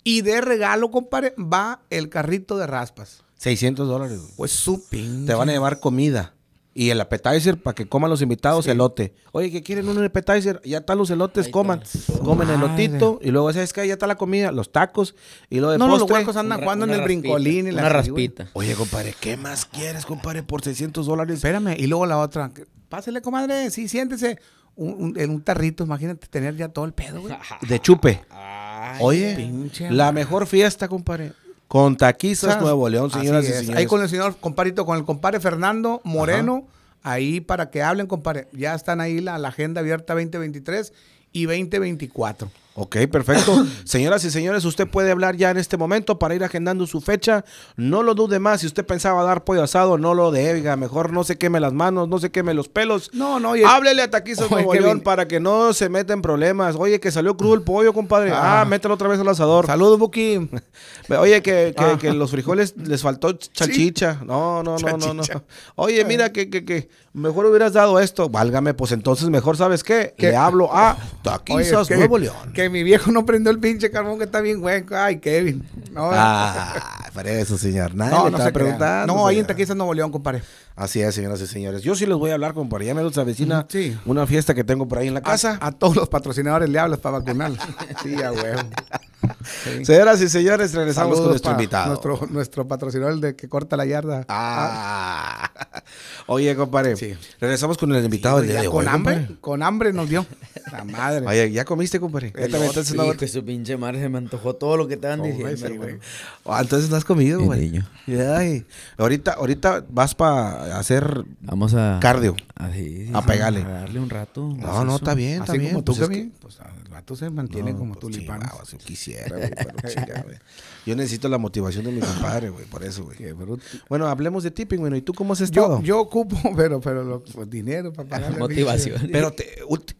Y de regalo, compadre, va el carrito de raspas. 600 dólares. Pues su Te van a llevar comida y el appetizer para que coman los invitados, elote. Oye, ¿qué quieren un appetizer? Ya están los elotes, coman. Comen el elotito y luego, ¿sabes que Ya está la comida, los tacos y lo de no, los cuencos andan jugando en el brincolín la Una raspita. Oye, compadre, ¿qué más quieres, compadre, por 600 dólares? Espérame, y luego la otra. Pásele, comadre, sí, siéntese. en un tarrito, imagínate tener ya todo el pedo, güey. De chupe. Oye, la mejor fiesta, compadre. Con Taquizas, Nuevo León, señoras y señores. Ahí con el señor comparito, con el compadre Fernando Moreno, ahí para que hablen, compadre. Ya están ahí la agenda abierta 2023 y 2024. Ok, perfecto. Señoras y señores, usted puede hablar ya en este momento para ir agendando su fecha. No lo dude más. Si usted pensaba dar pollo asado, no lo deba. mejor no se queme las manos, no se queme los pelos. No, no. Oye, Háblele a Taquizas Nuevo León para que no se meta problemas. Oye, que salió crudo el pollo, compadre. Ah, ah mételo otra vez al asador. Saludos, Buki. Oye, que, que, ah. que, los frijoles les faltó chalchicha. No, no, no, no, Oye, mira, que, que, que mejor hubieras dado esto. Válgame, pues entonces mejor, ¿sabes qué? Le hablo a Taquizas Nuevo León mi viejo no prendió el pinche carbón que está bien hueco. Ay, Kevin. No, ah, para eso, señor. Nadie no, le No, ahí en Taquiza Nuevo León, compadre. Así es, señoras y señores. Yo sí les voy a hablar, compadre. Ya me los avecina sí. una fiesta que tengo por ahí en la casa. A, todos los patrocinadores le hablas para vacunarlos. sí, Señoras y señores, regresamos con nuestro invitado. Nuestro, patrocinador, el de que corta la yarda. Ah. Oye, compadre. Regresamos con el invitado Con hambre, con hambre nos dio. La madre. Oye, ¿ya comiste, compadre? El entonces Que su pinche madre se me antojó todo lo que te van diciendo. Ah, entonces no has comido, güey. Ahorita, ahorita vas para hacer Vamos a cardio. Así, ah, a pegarle. A darle un rato. No, no, está bien, está bien. Como tú pues también. pues, el rato se mantiene como pues, tú, Yo necesito la motivación de mi compadre, güey, por eso, güey. Bueno, hablemos de tipping, bueno, ¿y tú cómo has estado? Yo, ocupo, pero, pero pues, dinero para motivación. Pero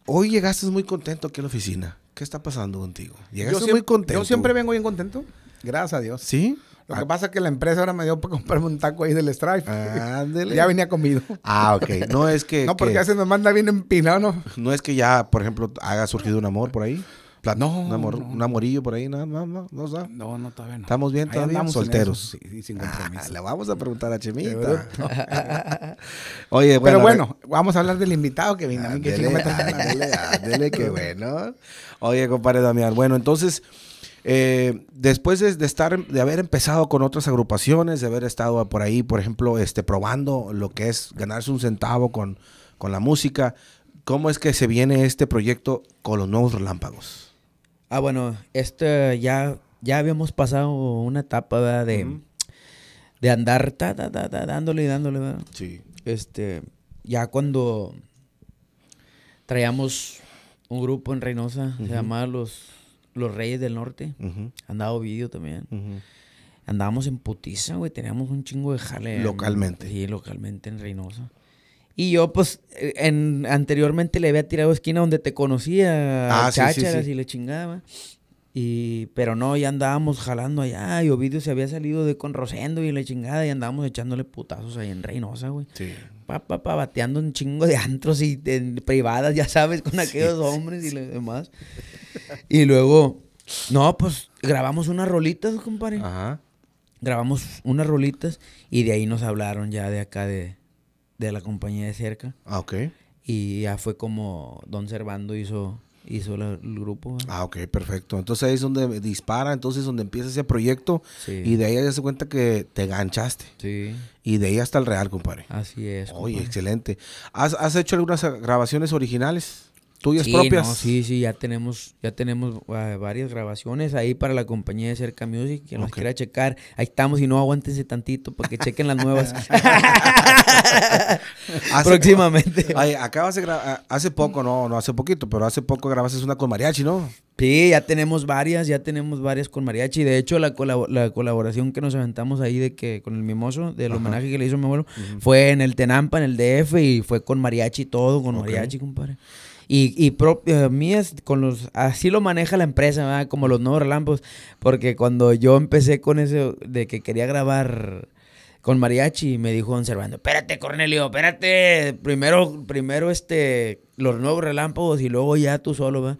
hoy llegaste muy contento aquí a la oficina. ¿Qué está pasando contigo? Llegaste muy contento. Yo siempre vengo bien contento, gracias a Dios. ¿Sí? Lo que ah. pasa es que la empresa ahora me dio para comprarme un taco ahí del Stripe. ya venía comido. Ah, ok. No es que. no, porque ya se nos manda bien empinado, ¿no? No es que ya, por ejemplo, haya surgido un amor por ahí. No, un, amorillo por ahí, no, no, no, no, no, no todavía no. Estamos bien, todavía solteros. Ah, le vamos a preguntar a Chemita. Oye, bueno. Pero bueno, vamos a hablar del invitado que vino. Ah, que dele, bueno. Oye, compadre Damián, bueno, entonces. Eh, después de, estar, de haber empezado con otras agrupaciones, de haber estado por ahí, por ejemplo, este, probando lo que es ganarse un centavo con, con la música, ¿cómo es que se viene este proyecto con los nuevos relámpagos? Ah, bueno, este ya, ya habíamos pasado una etapa de, de andar ta, dándole y dándole, ¿verdad? Sí. Este, ya cuando traíamos un grupo en Reynosa, se llamaba Los, Los Reyes del Norte, andado -huh. andaba también. Andábamos en putiza, güey, teníamos un chingo de jale. Localmente. sí, localmente en Reynosa. Y yo, pues, eh, en, anteriormente le había tirado esquina donde te conocía, ah, y le chingaba. Y, pero no, ya andábamos jalando allá y Ovidio se había salido de con Rosendo y la chingada y andábamos echándole putazos ahí en Reynosa, güey. Sí. Pa, pa, pa, bateando un chingo de antros y privadas, ya sabes, con aquellos hombres y los demás. y luego, no, pues grabamos unas rolitas, compadre. Ajá. Grabamos unas rolitas y de ahí nos hablaron ya de acá de, de la compañía de cerca. Ah, ok. Y ya fue como Don Servando hizo hizo el grupo. Ah, ok, perfecto. Entonces ahí es donde dispara, entonces es donde empieza ese proyecto sí. y de ahí ya se cuenta que te ganchaste. Sí. Y de ahí hasta el real, compadre. Así es. Oye, excelente. ¿Has, ¿Has, hecho algunas grabaciones originales? tuyas propias. sí, sí, ya tenemos, ya tenemos eh, varias grabaciones ahí para la compañía de Cerca Music, Que nos quiera checar, ahí estamos, y no aguántense tantito Porque chequen las nuevas. Próximamente. Ay, acabas de hace poco, no, no hace poquito, pero hace poco grabaste una con mariachi, ¿no? Sí, ya tenemos varias, ya tenemos varias con mariachi. De hecho, la, la colaboración que nos aventamos ahí de que con el mimoso, del homenaje que le hizo mi abuelo, fue en el Tenampa, en el DF, y fue con mariachi todo, con mariachi, compadre. Y, y eh, mías, con los, así lo maneja la empresa, ¿verdad? como los nuevos relámpagos, Porque cuando yo empecé con eso de que quería grabar con mariachi, me dijo Don Servando, espérate, Cornelio, espérate. Primero, primero este, los nuevos relámpagos y luego ya tú solo, ¿verdad?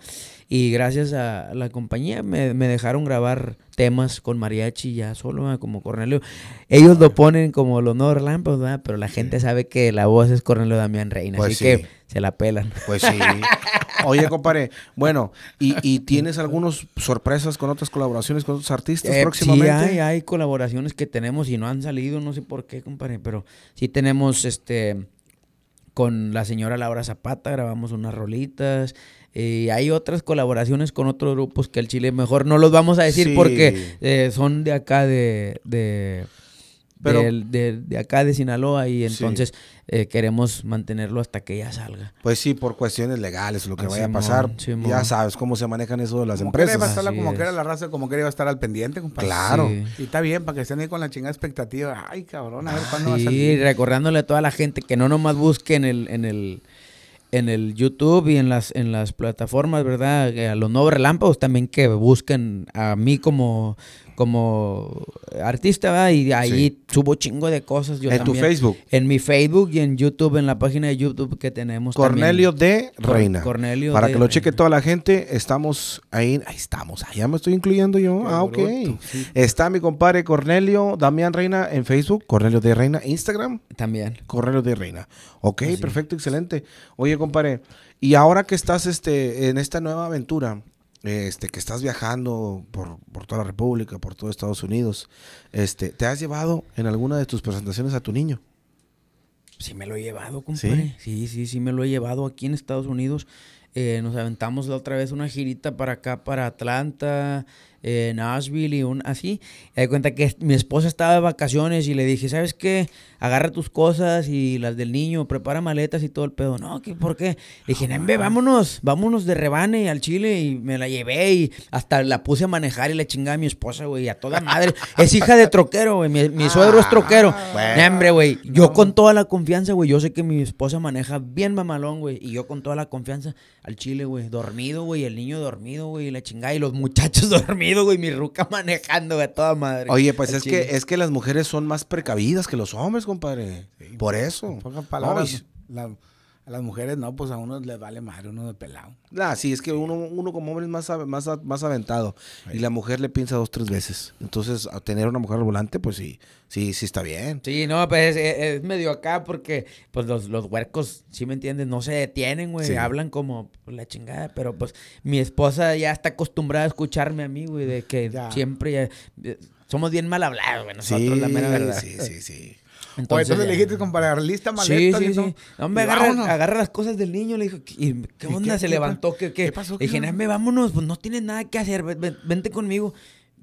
Y gracias a la compañía me, dejaron grabar temas con mariachi ya solo, como Cornelio. Ellos lo ponen como los pues, no Pero la gente sabe que la voz es Cornelio Damián Reina, pues así que se la pelan. Pues sí. Oye, compadre, bueno, ¿y, tienes algunas sorpresas con otras colaboraciones con otros artistas eh, próximamente? Sí, hay, hay colaboraciones que tenemos y no han salido, no sé por qué, compadre, pero sí tenemos este con la señora Laura Zapata, grabamos unas rolitas. Y eh, hay otras colaboraciones con otros grupos que el Chile mejor no los vamos a decir porque eh, son de acá de, Pero, de, acá de Sinaloa y entonces eh, queremos mantenerlo hasta que ya salga. Pues sí, por cuestiones legales, lo que vaya a pasar. ya sabes cómo se manejan eso de las empresas. como que era la raza, como que iba a estar al pendiente, compadre. Claro. Y está bien, para que estén ahí con la chingada expectativa. Ay, cabrón, a ver cuándo va a salir. Y recordándole a toda la gente que no nomás busquen el, en el en el YouTube y en las, en las plataformas, ¿verdad? Eh, a los nuevos relámpagos también que busquen a mí como como artista, Y ahí subo chingo de cosas. Yo ¿En tu Facebook? En mi Facebook y en YouTube, en la página de YouTube que tenemos. Cornelio de Reina. Cornelio Para que lo cheque toda la gente, estamos ahí. Ahí estamos, allá ah, me estoy incluyendo yo. ah, ok. Está mi compadre Cornelio Damián Reina en Facebook, Cornelio de Reina, Instagram. También. Cornelio de Reina. Ok, perfecto, excelente. Oye, compadre, y ahora que estás este, en esta nueva aventura, este, que estás viajando por, toda la República, por todo Estados Unidos, este, ¿te has llevado en alguna de tus presentaciones a tu niño? Sí, me lo he llevado, compadre. ¿Sí? sí, sí, me lo he llevado aquí en Estados Unidos. Eh, nos aventamos la otra vez una girita para acá, para Atlanta, en eh, Nashville y un así. me di cuenta que mi esposa estaba de vacaciones y le dije, ¿sabes qué? Agarra tus cosas y las del niño, prepara maletas y todo el pedo. No, ¿qué, ¿por qué? Le dije, Nembe, vámonos, vámonos de rebane al Chile. Y me la llevé y hasta la puse a manejar y la chingada a mi esposa, güey, a toda madre. es hija de troquero, güey. Mi, suegro es ah, troquero. Bueno, güey. Yo con toda la confianza, güey. Yo sé que mi esposa maneja bien mamalón, güey. Y yo con toda la confianza al Chile, güey. Dormido, güey. El niño dormido, güey. La chingada. Y los muchachos dormidos y mi ruca manejando de toda madre. Oye, pues es que, es que las mujeres son más precavidas que los hombres, compadre. Por eso. palabras, la, a las mujeres no, pues a uno les vale a uno de pelado. Ah, sí, es que uno, uno como hombre es más, más, más aventado. Y la mujer le piensa dos, tres veces. Entonces, a tener una mujer volante, pues sí, sí, sí está bien. Sí, no, pues es, medio acá porque pues los, huercos, sí me entiendes, no se detienen, güey. Hablan como pues, la chingada, pero pues mi esposa ya está acostumbrada a escucharme a mí, güey, de que siempre somos bien mal hablados, güey, nosotros, la mera verdad. Sí, sí, sí. Entonces, le dijiste eh, comparar lista maleta. Sí, sí, sí. agarra, las cosas del niño. Le dijo, Y qué onda? se levantó. ¿Qué, qué? pasó? Le dije, me vámonos. Pues no tienes nada que hacer. Vente conmigo.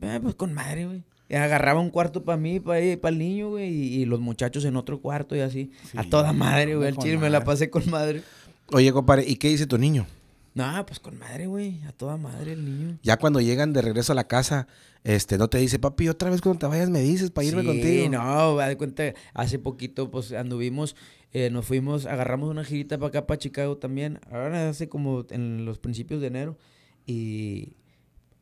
Eh, pues con madre, güey. Agarraba un cuarto para mí, para el niño, güey. Y, los muchachos en otro cuarto y así. a toda madre, güey. el chile me la pasé con madre. Oye, compadre, ¿y qué dice tu niño? No, pues con madre, güey. A toda madre el niño. Ya cuando llegan de regreso a la casa, este, no te dice, papi, otra vez cuando te vayas me dices para irme contigo. Sí, no, de cuenta, hace poquito, pues anduvimos, eh, nos fuimos, agarramos una girita para acá, para Chicago también. Ahora hace como en los principios de enero. Y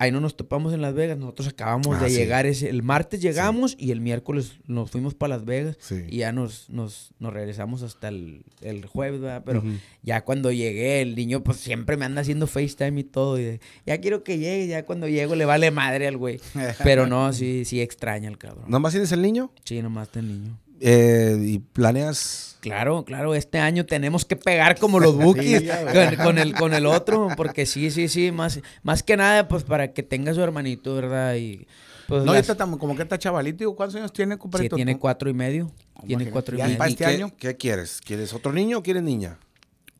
Ahí no nos topamos en Las Vegas, nosotros acabamos de ah, llegar ese, el martes llegamos y el miércoles nos fuimos para Las Vegas y ya nos, nos, regresamos hasta el, jueves, Pero ya cuando llegué, el niño pues siempre me anda haciendo FaceTime y todo, y ya quiero que llegue, ya cuando llego le vale madre al güey. Pero no, sí, sí extraña el cabrón. ¿No más tienes el niño? Sí, nomás más el niño. Eh, ¿Y planeas? Claro, claro, este año tenemos que pegar como los bookies con, el, con el otro, porque sí, sí, sí, más, más que nada, pues para que tenga su hermanito, ¿verdad? Y, pues, no, ya está como que está chavalito, ¿cuántos años tiene, compadre? tiene cuatro y medio. Tiene cuatro y medio. ¿Y este año? ¿Qué quieres? ¿Quieres otro niño o quieres niña?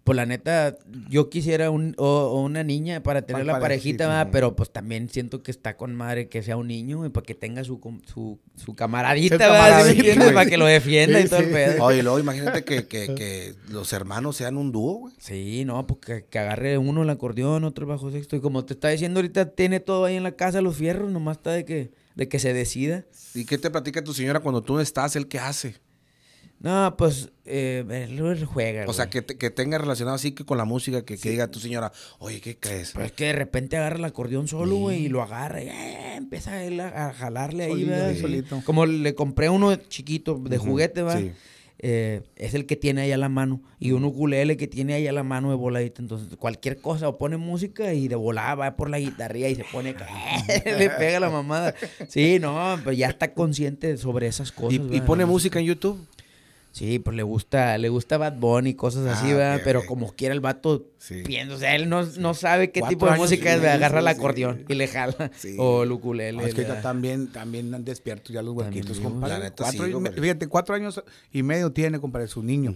pues la neta, yo quisiera un, o, una niña para tener la parejita, pero pues también siento que está con madre que sea un niño y para que tenga su, su, camaradita, para que lo defienda y todo el pedo. Oye, imagínate que, que, los hermanos sean un dúo, güey. Sí, no, porque pues, que, agarre uno el acordeón, otro el bajo sexto. Y como te está diciendo ahorita, tiene todo ahí en la casa los fierros, nomás está de que, de que se decida. ¿Y qué te platica tu señora cuando tú no estás? ¿Él qué hace? No, pues eh, juega. O sea, que, tenga relacionado así que con la música, que, que diga tu señora, oye, ¿qué crees? Pues es que de repente agarra el acordeón solo, y lo agarra y eh, empieza a, jalarle ahí, ¿verdad? Como le compré uno chiquito de juguete, ¿va? Eh, es el que tiene ahí a la mano. Y un ukulele que tiene ahí a la mano de voladita. Entonces, cualquier cosa, o pone música y de volada va por la guitarra y se pone. le pega la mamada. Sí, no, pues ya está consciente sobre esas cosas. ¿Y, ¿y pone música en YouTube? Sí, pues le gusta, le gusta Bad Bunny y cosas así, ah, ¿verdad? pero como quiera el vato sí. o sea, él no, sabe qué tipo de música es, agarra el acordeón y le jala. O el ukulele. Ah, es que también, han despierto ya los huequitos, compadre. cuatro fíjate, cuatro años y medio tiene, compadre, su niño.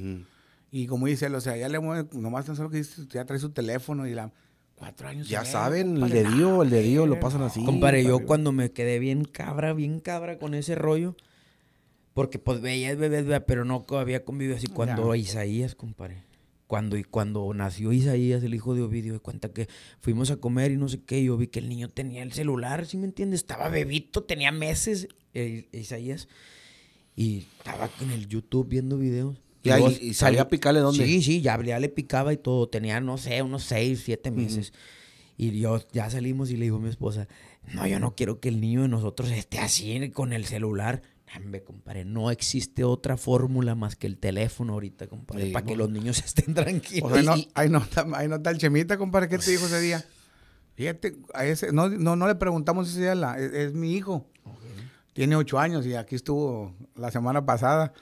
Y como dice él, o sea, ya le mueve, nomás tan solo que dice, ya trae su teléfono y la... Cuatro años. Ya saben, el Dios, el Dios, lo pasan así. Compadre, yo cuando me quedé bien cabra, bien cabra con ese rollo porque pues veías bebés, bebé pero no había convivido así. Cuando Isaías, compadre. Cuando, y cuando nació Isaías, el hijo de Ovidio, de cuenta que fuimos a comer y no sé qué, yo vi que el niño tenía el celular, ¿sí me entiendes? Estaba bebito, tenía meses, e, Isaías, y estaba en el YouTube viendo videos. ¿Y, salía a picarle dónde? Sí, sí, ya, le picaba y todo, tenía, no sé, unos seis, siete meses. Y yo ya salimos y le digo a mi esposa, no, yo no quiero que el niño de nosotros esté así con el celular. Hombre, compadre, no existe otra fórmula más que el teléfono ahorita, compadre, para que los niños estén tranquilos. no, ahí, no está, no el chemita, compadre, ¿qué te dijo ese día? Fíjate, no, no, le preguntamos ese día, es, mi hijo. Tiene ocho años y aquí estuvo la semana pasada.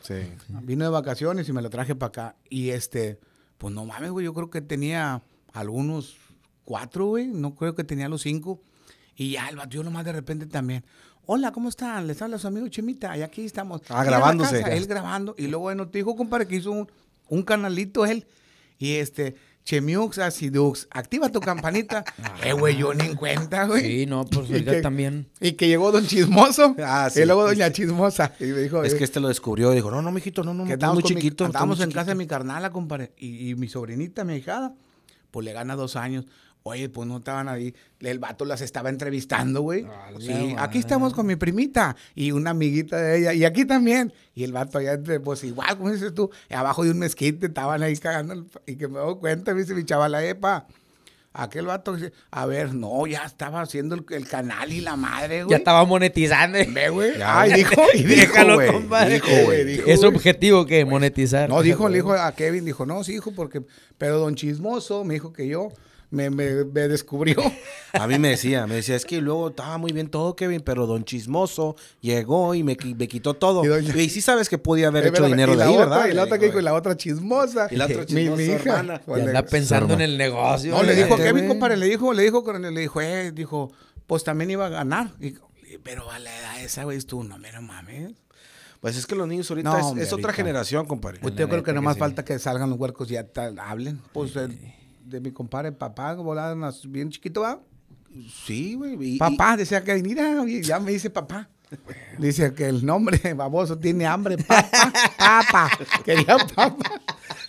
Vino de vacaciones y me lo traje para acá. Y este, pues no mames, güey, yo creo que tenía algunos cuatro, güey, no creo que tenía los cinco. Y ya, el yo nomás de repente también. Hola, ¿cómo están? Les habla su amigo Chemita. Y aquí estamos. Ah, grabándose. él grabando. Y luego, bueno, te dijo, compadre, que hizo un, canalito él. Y este, Chemiux, Acidux, ah, activa tu campanita. Ah. eh, güey, yo ni en cuenta, güey. Sí, no, pues yo también. Y que llegó Don Chismoso. Ah, sí. Y luego Doña este, Chismosa. Y me dijo, es eh, que este lo descubrió. dijo, no, no, mijito, no, no. muy chiquito. Estamos en casa de mi carnala, compadre. Y, y mi sobrinita, mi hijada, pues le gana dos años. Oye, pues no estaban ahí. El vato las estaba entrevistando, güey. aquí estamos con mi primita y una amiguita de ella. Y aquí también. Y el vato allá, pues igual, ¿cómo dices tú, abajo de un mezquite estaban ahí cagando. Y que me doy cuenta, me dice mi chavala, epa. Aquel vato dice, a ver, no, ya estaba haciendo el, canal y la madre, güey. Ya estaba monetizando. Ve, güey. Ay, dijo, y dijo, güey. Dijo, güey. Es objetivo que monetizar. No, dijo, le dijo a Kevin, dijo, no, sí, hijo, porque, pero don Chismoso me dijo que yo me, me, me, descubrió. A mí me decía, me decía, es que luego estaba muy bien todo, Kevin, pero Don Chismoso llegó y me, me quitó todo. Y, sí sabes que podía haber eh, hecho dinero de ahí, ¿verdad? Y la otra que dijo, y la otra chismosa. Y la otra chismosa, mi, hija. Y anda pensando en el negocio. No, le dijo a Kevin, compadre, le dijo, le dijo, le dijo, eh, dijo, pues también iba a ganar. pero a la edad esa, güey, tú, no, mames. Pues es que los niños ahorita es, otra generación, compadre. Pues yo creo que, nomás falta que salgan los huercos y ya hablen. Pues sí. Eh, de mi compadre, papá, volaban bien chiquito, ¿va? Sí, güey. Papá, decía que, mira, ya me dice papá. Dice que el nombre baboso tiene hambre, papá, papá. Quería papá.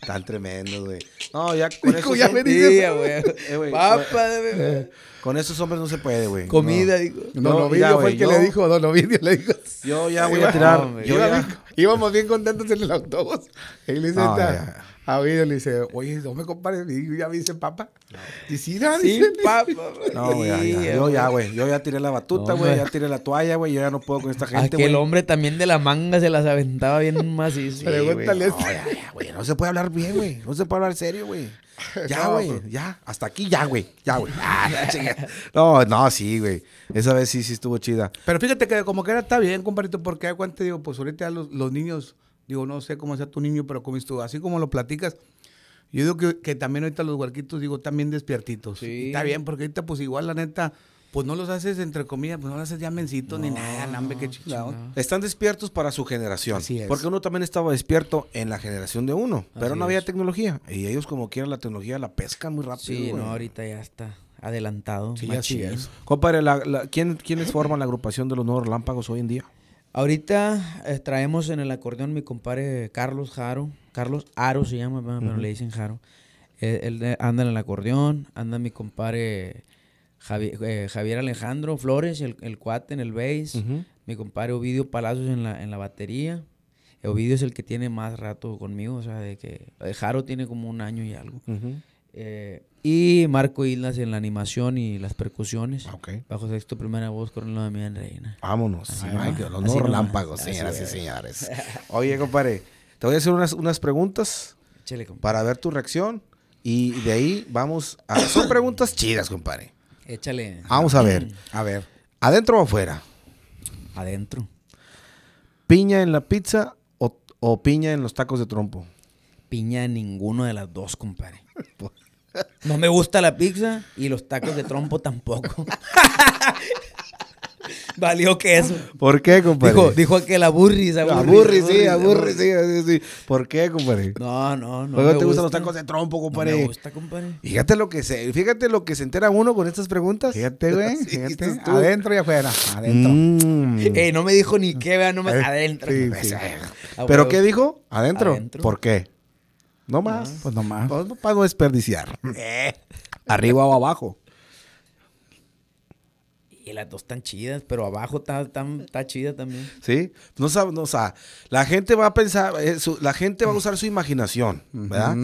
Tan tremendo, güey. No, ya con eso. ya me güey. Papá, eh, Con esos hombres no se puede, güey. Comida, digo. Don no, Ovidio fue el que le dijo, Don Ovidio le dijo. Yo ya voy a tirar. yo ya. Íbamos bien contentos en el autobús. Y le dice, a le dice, oye, no me compares. Y ya me dice, papá. Y sí, ya, sí, papá. No, güey, ya, ya. Yo ya, güey. Yo ya tiré la batuta, güey. ya tiré la toalla, güey. Yo ya no puedo con esta gente, güey. el hombre también de la manga se las aventaba bien macizo. Pregúntale sí, güey. No, se puede hablar bien, güey. No se puede hablar serio, güey. Ya, güey. Pues. ya. Hasta aquí, ya, güey. Ya, güey. Ah, no, no, sí, güey. Esa vez sí, sí estuvo chida. Pero fíjate que como que era, está bien, compadrito, porque aguante, digo, pues ahorita los, los niños Digo, no sé cómo sea tu niño, pero como tú, así como lo platicas, yo digo que, también ahorita los huarquitos, digo, también despiertitos. Está bien, porque ahorita, pues igual, la neta, pues no los haces entre comillas, pues no los haces ya ni nada, qué Están despiertos para su generación. Porque uno también estaba despierto en la generación de uno, pero no había tecnología. Y ellos, como quieran, la tecnología la pescan muy rápido. Sí, no, ahorita ya está adelantado. Sí, así Compadre, ¿quién, ¿quiénes forman la agrupación de los nuevos relámpagos hoy en día? Ahorita eh, traemos en el acordeón mi compadre Carlos Jaro. Carlos Aro se llama, pero le dicen Jaro. Eh, él eh, anda en el acordeón, anda mi compadre Javier Alejandro Flores, el, cuate en el bass. Mi compadre Ovidio Palazos en la, en la batería. Ovidio es el que tiene más rato conmigo, o sea, de que Jaro tiene como un año y algo. Y Marco Islas en la animación y las percusiones. Okay. Bajo sexto, primera voz, con de Damián Reina. Vámonos. los relámpagos, señoras y señores. Oye, compadre, te voy a hacer unas, preguntas para ver tu reacción. Y de ahí vamos a... Son preguntas chidas, compadre. Échale. Vamos a ver. Mm. A ver. ¿Adentro o afuera? Adentro. ¿Piña en la pizza o, piña en los tacos de trompo? Piña en ninguno de las dos, compadre. No me gusta la pizza y los tacos de trompo tampoco. Valió que eso. ¿Por qué, compadre? Dijo, que la burri, La aburri, sí, aburri, sí, sí, ¿Por qué, compadre? No, no, no. ¿Por qué te gustan los tacos de trompo, compadre? No me gusta, compadre. Fíjate lo que se, fíjate lo que se entera uno con estas preguntas. Fíjate, güey. Adentro y afuera. Adentro. Mm. no me dijo ni qué, vea, no me. Eh, adentro. Ah, Pero ¿qué dijo? adentro. ¿Por qué? Ah, pues no más. Pues no más. no para no desperdiciar. Eh. Arriba o abajo. Y las dos están chidas, pero abajo está, tan chida también. Sí, no sabe, o sea, la gente va a pensar, eh, la gente va a usar su imaginación, ¿verdad?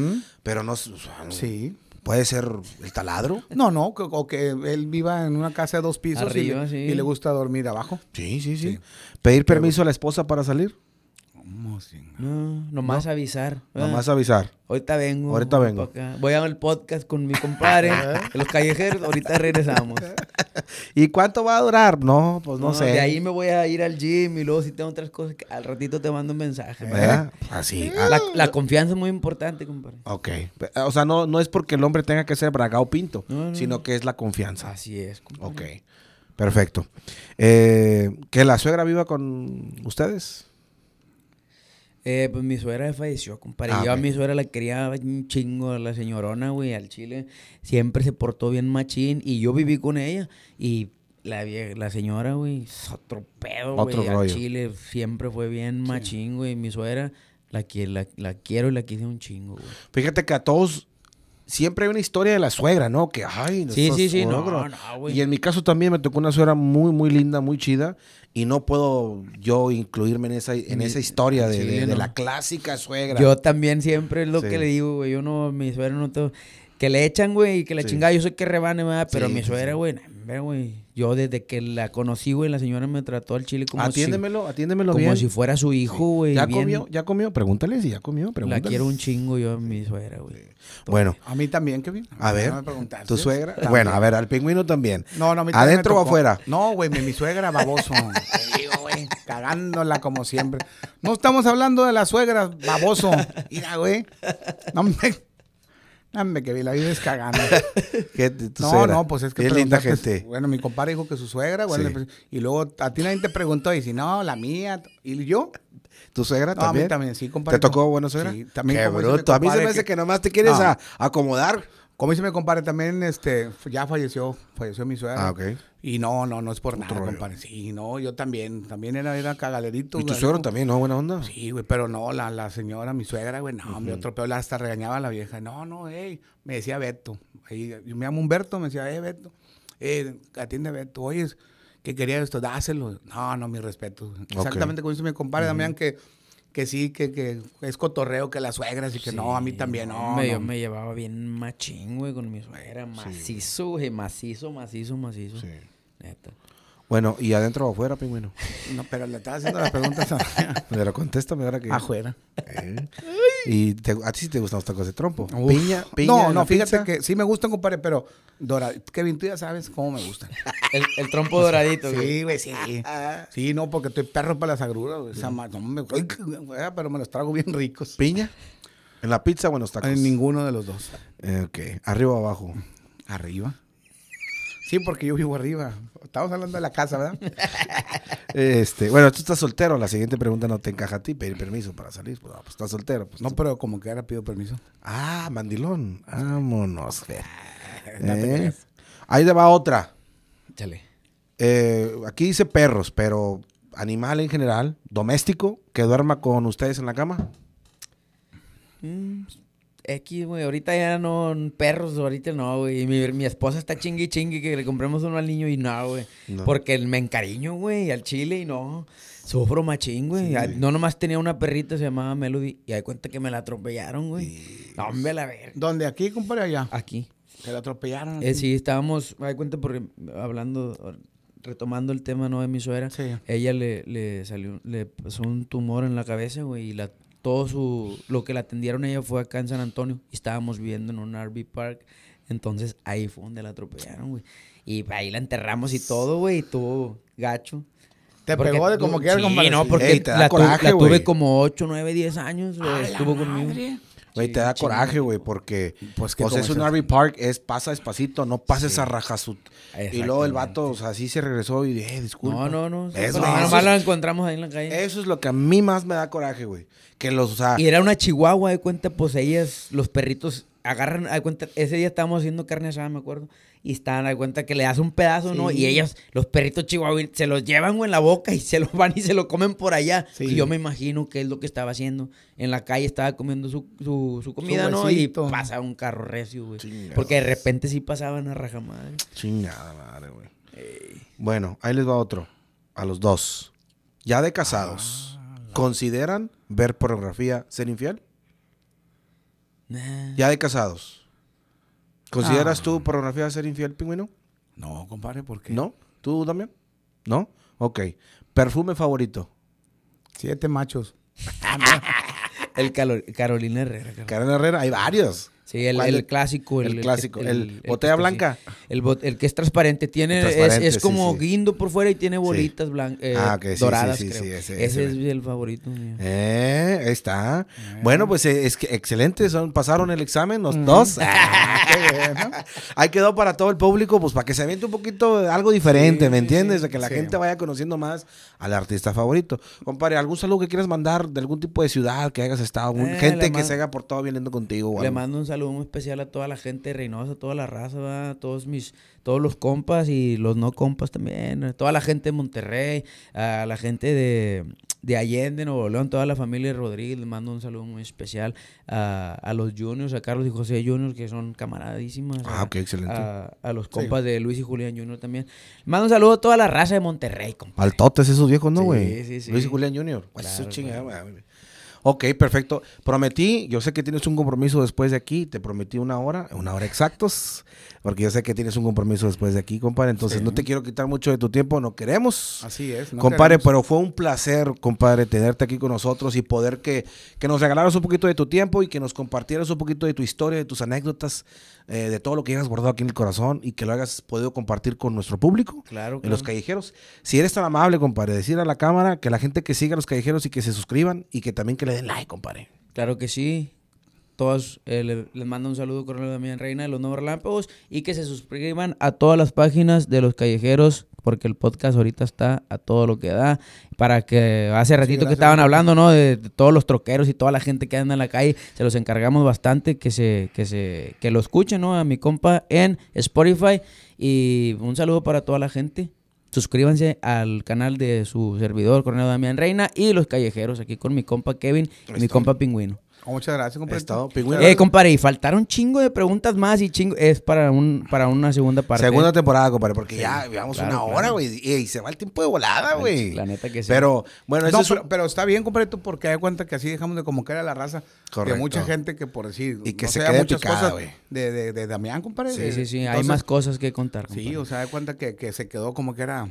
Pero no, Sí. ¿Puede ser el taladro? No, no, o que él viva en una casa de dos pisos y, le, gusta dormir abajo. Sí, sí, sí. ¿Pedir permiso a la esposa para salir? No, nomás avisar. Nomás ah. avisar. Ahorita vengo. Ahorita vengo. Voy a el podcast con mi compadre, los callejeros. Ahorita regresamos. ¿Y cuánto va a durar? No, pues no, sé. De ahí me voy a ir al gym y luego si tengo otras cosas, al ratito te mando un mensaje. Así. La, ah. confianza es muy importante, compadre. Ok. O sea, no, no es porque el hombre tenga que ser bragado pinto, sino que es la confianza. Así es, compadre. Ok. Perfecto. Eh, ¿Que la suegra viva con ustedes? Eh, pues mi suegra falleció, compadre. Ah, yo a mi suegra la quería un chingo, a la señorona, güey, al chile. Siempre se portó bien machín y yo viví con ella y la, la señora, güey, otro pedo, güey. Al chile siempre fue bien machín, güey. Mi suegra la, la, la quiero y la quise un chingo, güey. Fíjate que a todos siempre hay una historia de la suegra, ¿no? Que, ay, sí, sí, sí, no, Y en mi caso también me tocó una suegra muy, muy linda, muy chida, y no puedo yo incluirme en esa, en esa historia de, la clásica suegra. Yo también siempre es lo que le digo, güey, yo no, mi suegra no tengo... Que le echan, güey, y que le sí. yo soy que rebane, Pero mi suegra, güey, güey, yo desde que la conocí, güey, la señora me trató al chile como si... Como si fuera su hijo, güey. ¿Ya comió? ¿Ya comió? Pregúntale si ya comió, pregúntale. La quiero un chingo yo a mi suegra, güey. Bueno. A mí también, Kevin. A ver, ¿tu suegra? Bueno, a ver, al pingüino también. No, no, mi ¿Adentro o afuera? No, güey, mi, mi suegra, baboso. Te digo, güey, cagándola como siempre. No estamos hablando de la suegra, baboso. Mira, güey. No me que vi la vives cagando. no, no, pues es que. Es linda gente. Bueno, mi compadre dijo que su suegra, pues, y luego a ti nadie te preguntó, y si no, la mía, y yo. ¿Tu suegra también? A mí también, sí, compadre. ¿Te tocó buena suegra? Sí, también. Qué bruto. A mí se me hace que, nomás te quieres a, acomodar. Como dice mi compadre, también este, ya falleció, falleció mi suegra. Ah, ok. Y no, no, no es por nada, compadre. Sí, no, yo también, también era, cagalerito. ¿Y tu suegro también, no? Buena onda. Sí, güey, pero no, la, señora, mi suegra, güey, no, me atropeó, la hasta regañaba a la vieja. No, no, hey, me decía Beto. Y, yo me llamo Humberto, me decía, hey eh, Beto, eh, atiende Beto. Oye, que quería esto, dáselo. No, no, mi respeto. Exactamente como dice mi compadre, también que que sí, que, que es cotorreo que las suegras y que no, a mí también no. Yo me llevaba bien machín, güey, con mi suegra. Macizo, güey, macizo, macizo, macizo. Sí. Neta. Bueno, ¿y adentro o afuera, pingüino? No, pero le estaba haciendo las preguntas a... Me contéstame ahora que... Afuera. ¿Eh? Y a ti sí te gustan los tacos de trompo. Piña, No, no, fíjate que sí me gustan, compadre, pero doradito. Kevin, tú ya sabes cómo me gustan. el, trompo doradito, Sí, güey, sí. Sí, no, porque estoy perro para las agruras, güey. sea, mm. No, me... pero me los trago bien ricos. ¿Piña? ¿En la pizza o en los tacos? En ninguno de los dos. Eh, ok. ¿Arriba o abajo? Arriba. Sí, porque yo vivo arriba. Estamos hablando de la casa, ¿verdad? este, bueno, tú estás soltero. La siguiente pregunta no te encaja a ti, pedir permiso para salir. Pues, pues estás soltero. Pues, no, pero como que ahora pido permiso. Ah, mandilón. Vámonos. ¿Eh? Ahí te va otra. Chale. Eh, aquí dice perros, pero animal en general, doméstico, que duerma con ustedes en la cama. Mm, X, güey, ahorita ya no, perros, ahorita no, güey. Mi, mi esposa está chingui chingui que le compremos uno al niño y no, güey. porque Porque me encariño, güey, al chile y no. Sufro machín, güey. no nomás tenía una perrita, se llamaba Melody. Y hay cuenta que me la atropellaron, güey. la ver. ¿Dónde? ¿Aquí, compadre, allá? Aquí. ¿Se la atropellaron? Eh, sí, estábamos, hay cuenta, porque em, hablando, retomando el tema, ¿no? De mi suegra. Sí. Ella le, le salió, le pasó un tumor en la cabeza, güey, y la todo su, lo que la atendieron ella fue acá en San Antonio y estábamos viviendo en un RV park. Entonces ahí fue donde la atropellaron, güey. Y ahí la enterramos y todo, güey, y tuvo gacho. Te pegó de como quieras. que era no, porque la, coraje, tuve como 8, 9, 10 años, Estuvo conmigo. Madre. Güey, te da coraje, güey, porque pues, sea, pues, es un RV Park, es pasa despacito, no pases a rajasut. Y luego el vato, o sea, así se regresó y dije, eh, disculpa. No, no, no. Eso, lo encontramos ahí en la calle. Eso es lo que a mí más me da coraje, güey. Que los, o sea, Y era una chihuahua, de cuenta, pues ellas, los perritos agarran, de cuenta, ese día estábamos haciendo carne asada, me acuerdo y están, a cuenta que le das un pedazo, ¿no? Y ellas, los perritos chihuahua, se los llevan, en la boca y se los van y se lo comen por allá. Y yo me imagino que es lo que estaba haciendo. En la calle estaba comiendo su, comida, ¿no? Y pasa un carro recio, güey. Porque de repente sí pasaban a raja madre. Chingada madre, güey. Bueno, ahí les va otro. A los dos. Ya de casados. Ah, ¿Consideran ver pornografía ser infiel? Ya de casados. ¿Consideras ah. tu pornografía ser infiel, pingüino? No, compadre, ¿por qué? ¿No? ¿Tú también? ¿No? Ok. ¿Perfume favorito? Siete machos. Ah, el Carolina Herrera. Carolina Herrera, hay varios. Sí, el, clásico. El, clásico. El, botella blanca. el Bot, el, que es transparente. Tiene, es, como guindo por fuera y tiene bolitas blancas, eh, ah, doradas, creo. ese, es el favorito mío. Eh, ahí está. Eh. Bueno, pues eh, es que excelente. Son, pasaron el examen los mm. dos. Ah, ahí quedó para todo el público, pues para que se aviente un poquito algo diferente, ¿me entiendes? De que la gente vaya conociendo más al artista favorito. Compadre, ¿algún saludo que quieras mandar de algún tipo de ciudad que hayas estado? gente que se haga por todo viniendo contigo. Le mando un saludo saludo muy especial a toda la gente de Reynosa, toda la raza, a todos mis, todos los compas y los no compas también, toda la gente de Monterrey, a la gente de, de Allende, Nuevo León, toda la familia de Rodríguez, les mando un saludo muy especial a, a los juniors, a Carlos y José Juniors, que son camaradísimas. Ah, a, los compas de Luis y Julián Junior también. mando un saludo a toda la raza de Monterrey, Al totes esos viejos, ¿no, güey? Sí, sí, sí. Luis y Julián Junior. Claro, Ok, perfecto. Prometí, yo sé que tienes un compromiso después de aquí, te prometí una hora, una hora exactos porque yo sé que tienes un compromiso después de aquí, compadre. Entonces, no te quiero quitar mucho de tu tiempo, no queremos. Así es. compadre, pero fue un placer, compadre, tenerte aquí con nosotros y poder que, que nos regalaras un poquito de tu tiempo y que nos compartieras un poquito de tu historia, de tus anécdotas, eh, de todo lo que hayas guardado aquí en el corazón y que lo hayas podido compartir con nuestro público, claro, en los callejeros. Si eres tan amable, compadre, decir a la cámara que la gente que siga a los callejeros y que se suscriban y que también que le den like, compadre. Claro que sí todos eh, les mando un saludo coronel Damián Reina de los Nuevos Relámpagos y que se suscriban a todas las páginas de los callejeros porque el podcast ahorita está a todo lo que da para que hace ratito que estaban hablando, ¿no? De, todos los troqueros y toda la gente que anda en la calle, se los encargamos bastante que se que se que lo escuchen, ¿no? A mi compa en Spotify y un saludo para toda la gente. Suscríbanse al canal de su servidor, Coronel Damián Reina, y Los Callejeros, aquí con mi compa Kevin y mi compa Pingüino. Oh, muchas gracias, compadre. eh, compadre, y faltaron chingo de preguntas más y chingo. Es para, un, para una segunda parte. Segunda temporada, compadre, porque ya llevamos una hora, güey. Y, se va el tiempo de volada, güey. La neta que sí. Pero, bueno, eso pero, está bien, compadre, porque hay cuenta que así dejamos de como que era la raza. De mucha gente que por decir. Y que se muchas cosas de, de, de Damián, compadre. Sí, sí, sí. hay más cosas que contar. Compadre. Sí, o sea, hay cuenta que, que se quedó como que era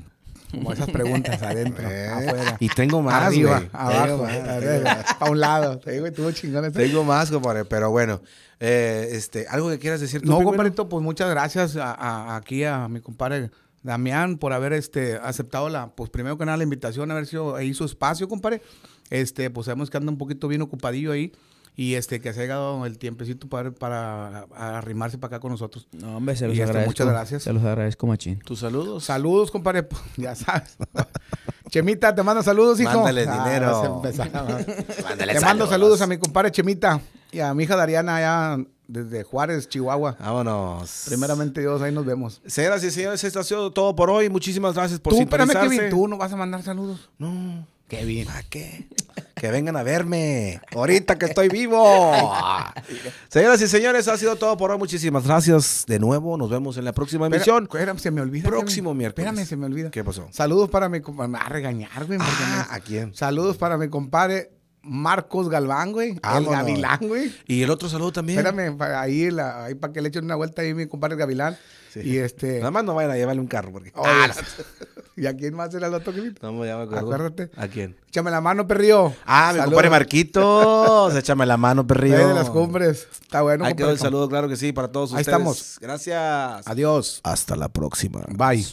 como esas preguntas adentro, eh. afuera. Y tengo más, Arriba, abajo, a un lado. Te digo, estuvo chingón. Tengo más, compadre, pero bueno. Eh, este, ¿Algo que quieras decir tú No, compadre, pues muchas gracias aquí a mi compadre Damián por haber este, aceptado la, pues primero que nada la invitación, haber sido hizo espacio, compadre. Este, pues sabemos que anda un poquito bien ocupadillo ahí y este que se haya dado el tiempecito para, para arrimarse para acá con nosotros. No, hombre, se los este, agradezco. muchas gracias. Se los agradezco, machín. Tus saludos. Saludos, compadre. Ya sabes. Chemita, ah, te mando saludos, hijo. Mándale dinero. te mando saludos a mi compadre Chemita y a mi hija Dariana allá desde Juárez, Chihuahua. Vámonos. Primeramente Dios, ahí nos vemos. Señoras y señores, esto ha sido todo por hoy. Muchísimas gracias por Tú, espérame, Kevin, tú no vas a mandar saludos. No. Qué bien. Que vengan a verme. Ahorita que estoy vivo. Señoras y señores, ha sido todo por hoy. Muchísimas gracias de nuevo. Nos vemos en la próxima emisión. Espérame, se me olvida. Próximo miércoles. Espérame, se me olvida. ¿Qué pasó? Saludos para mi compadre. A regañar, güey. Ah, ¿A quién? Saludos para mi compadre. Marcos Galván, güey. el Gavilán, güey. Y el otro saludo también. Espérame, ahí, para que le echen una vuelta ahí mi compadre Gavilán. Y este. Nada más no vayan a llevarle un carro. Porque... Ah, ¿Y a quién más era el otro grito? No me Acuérdate. ¿A quién? Échame la mano, perrío Ah, mi compadre Marquito. Échame la mano, perrió de las cumbres. Está bueno. Ahí quedó el saludo, claro que sí, para todos ustedes. Ahí estamos. Gracias. Adiós. Hasta la próxima. Bye.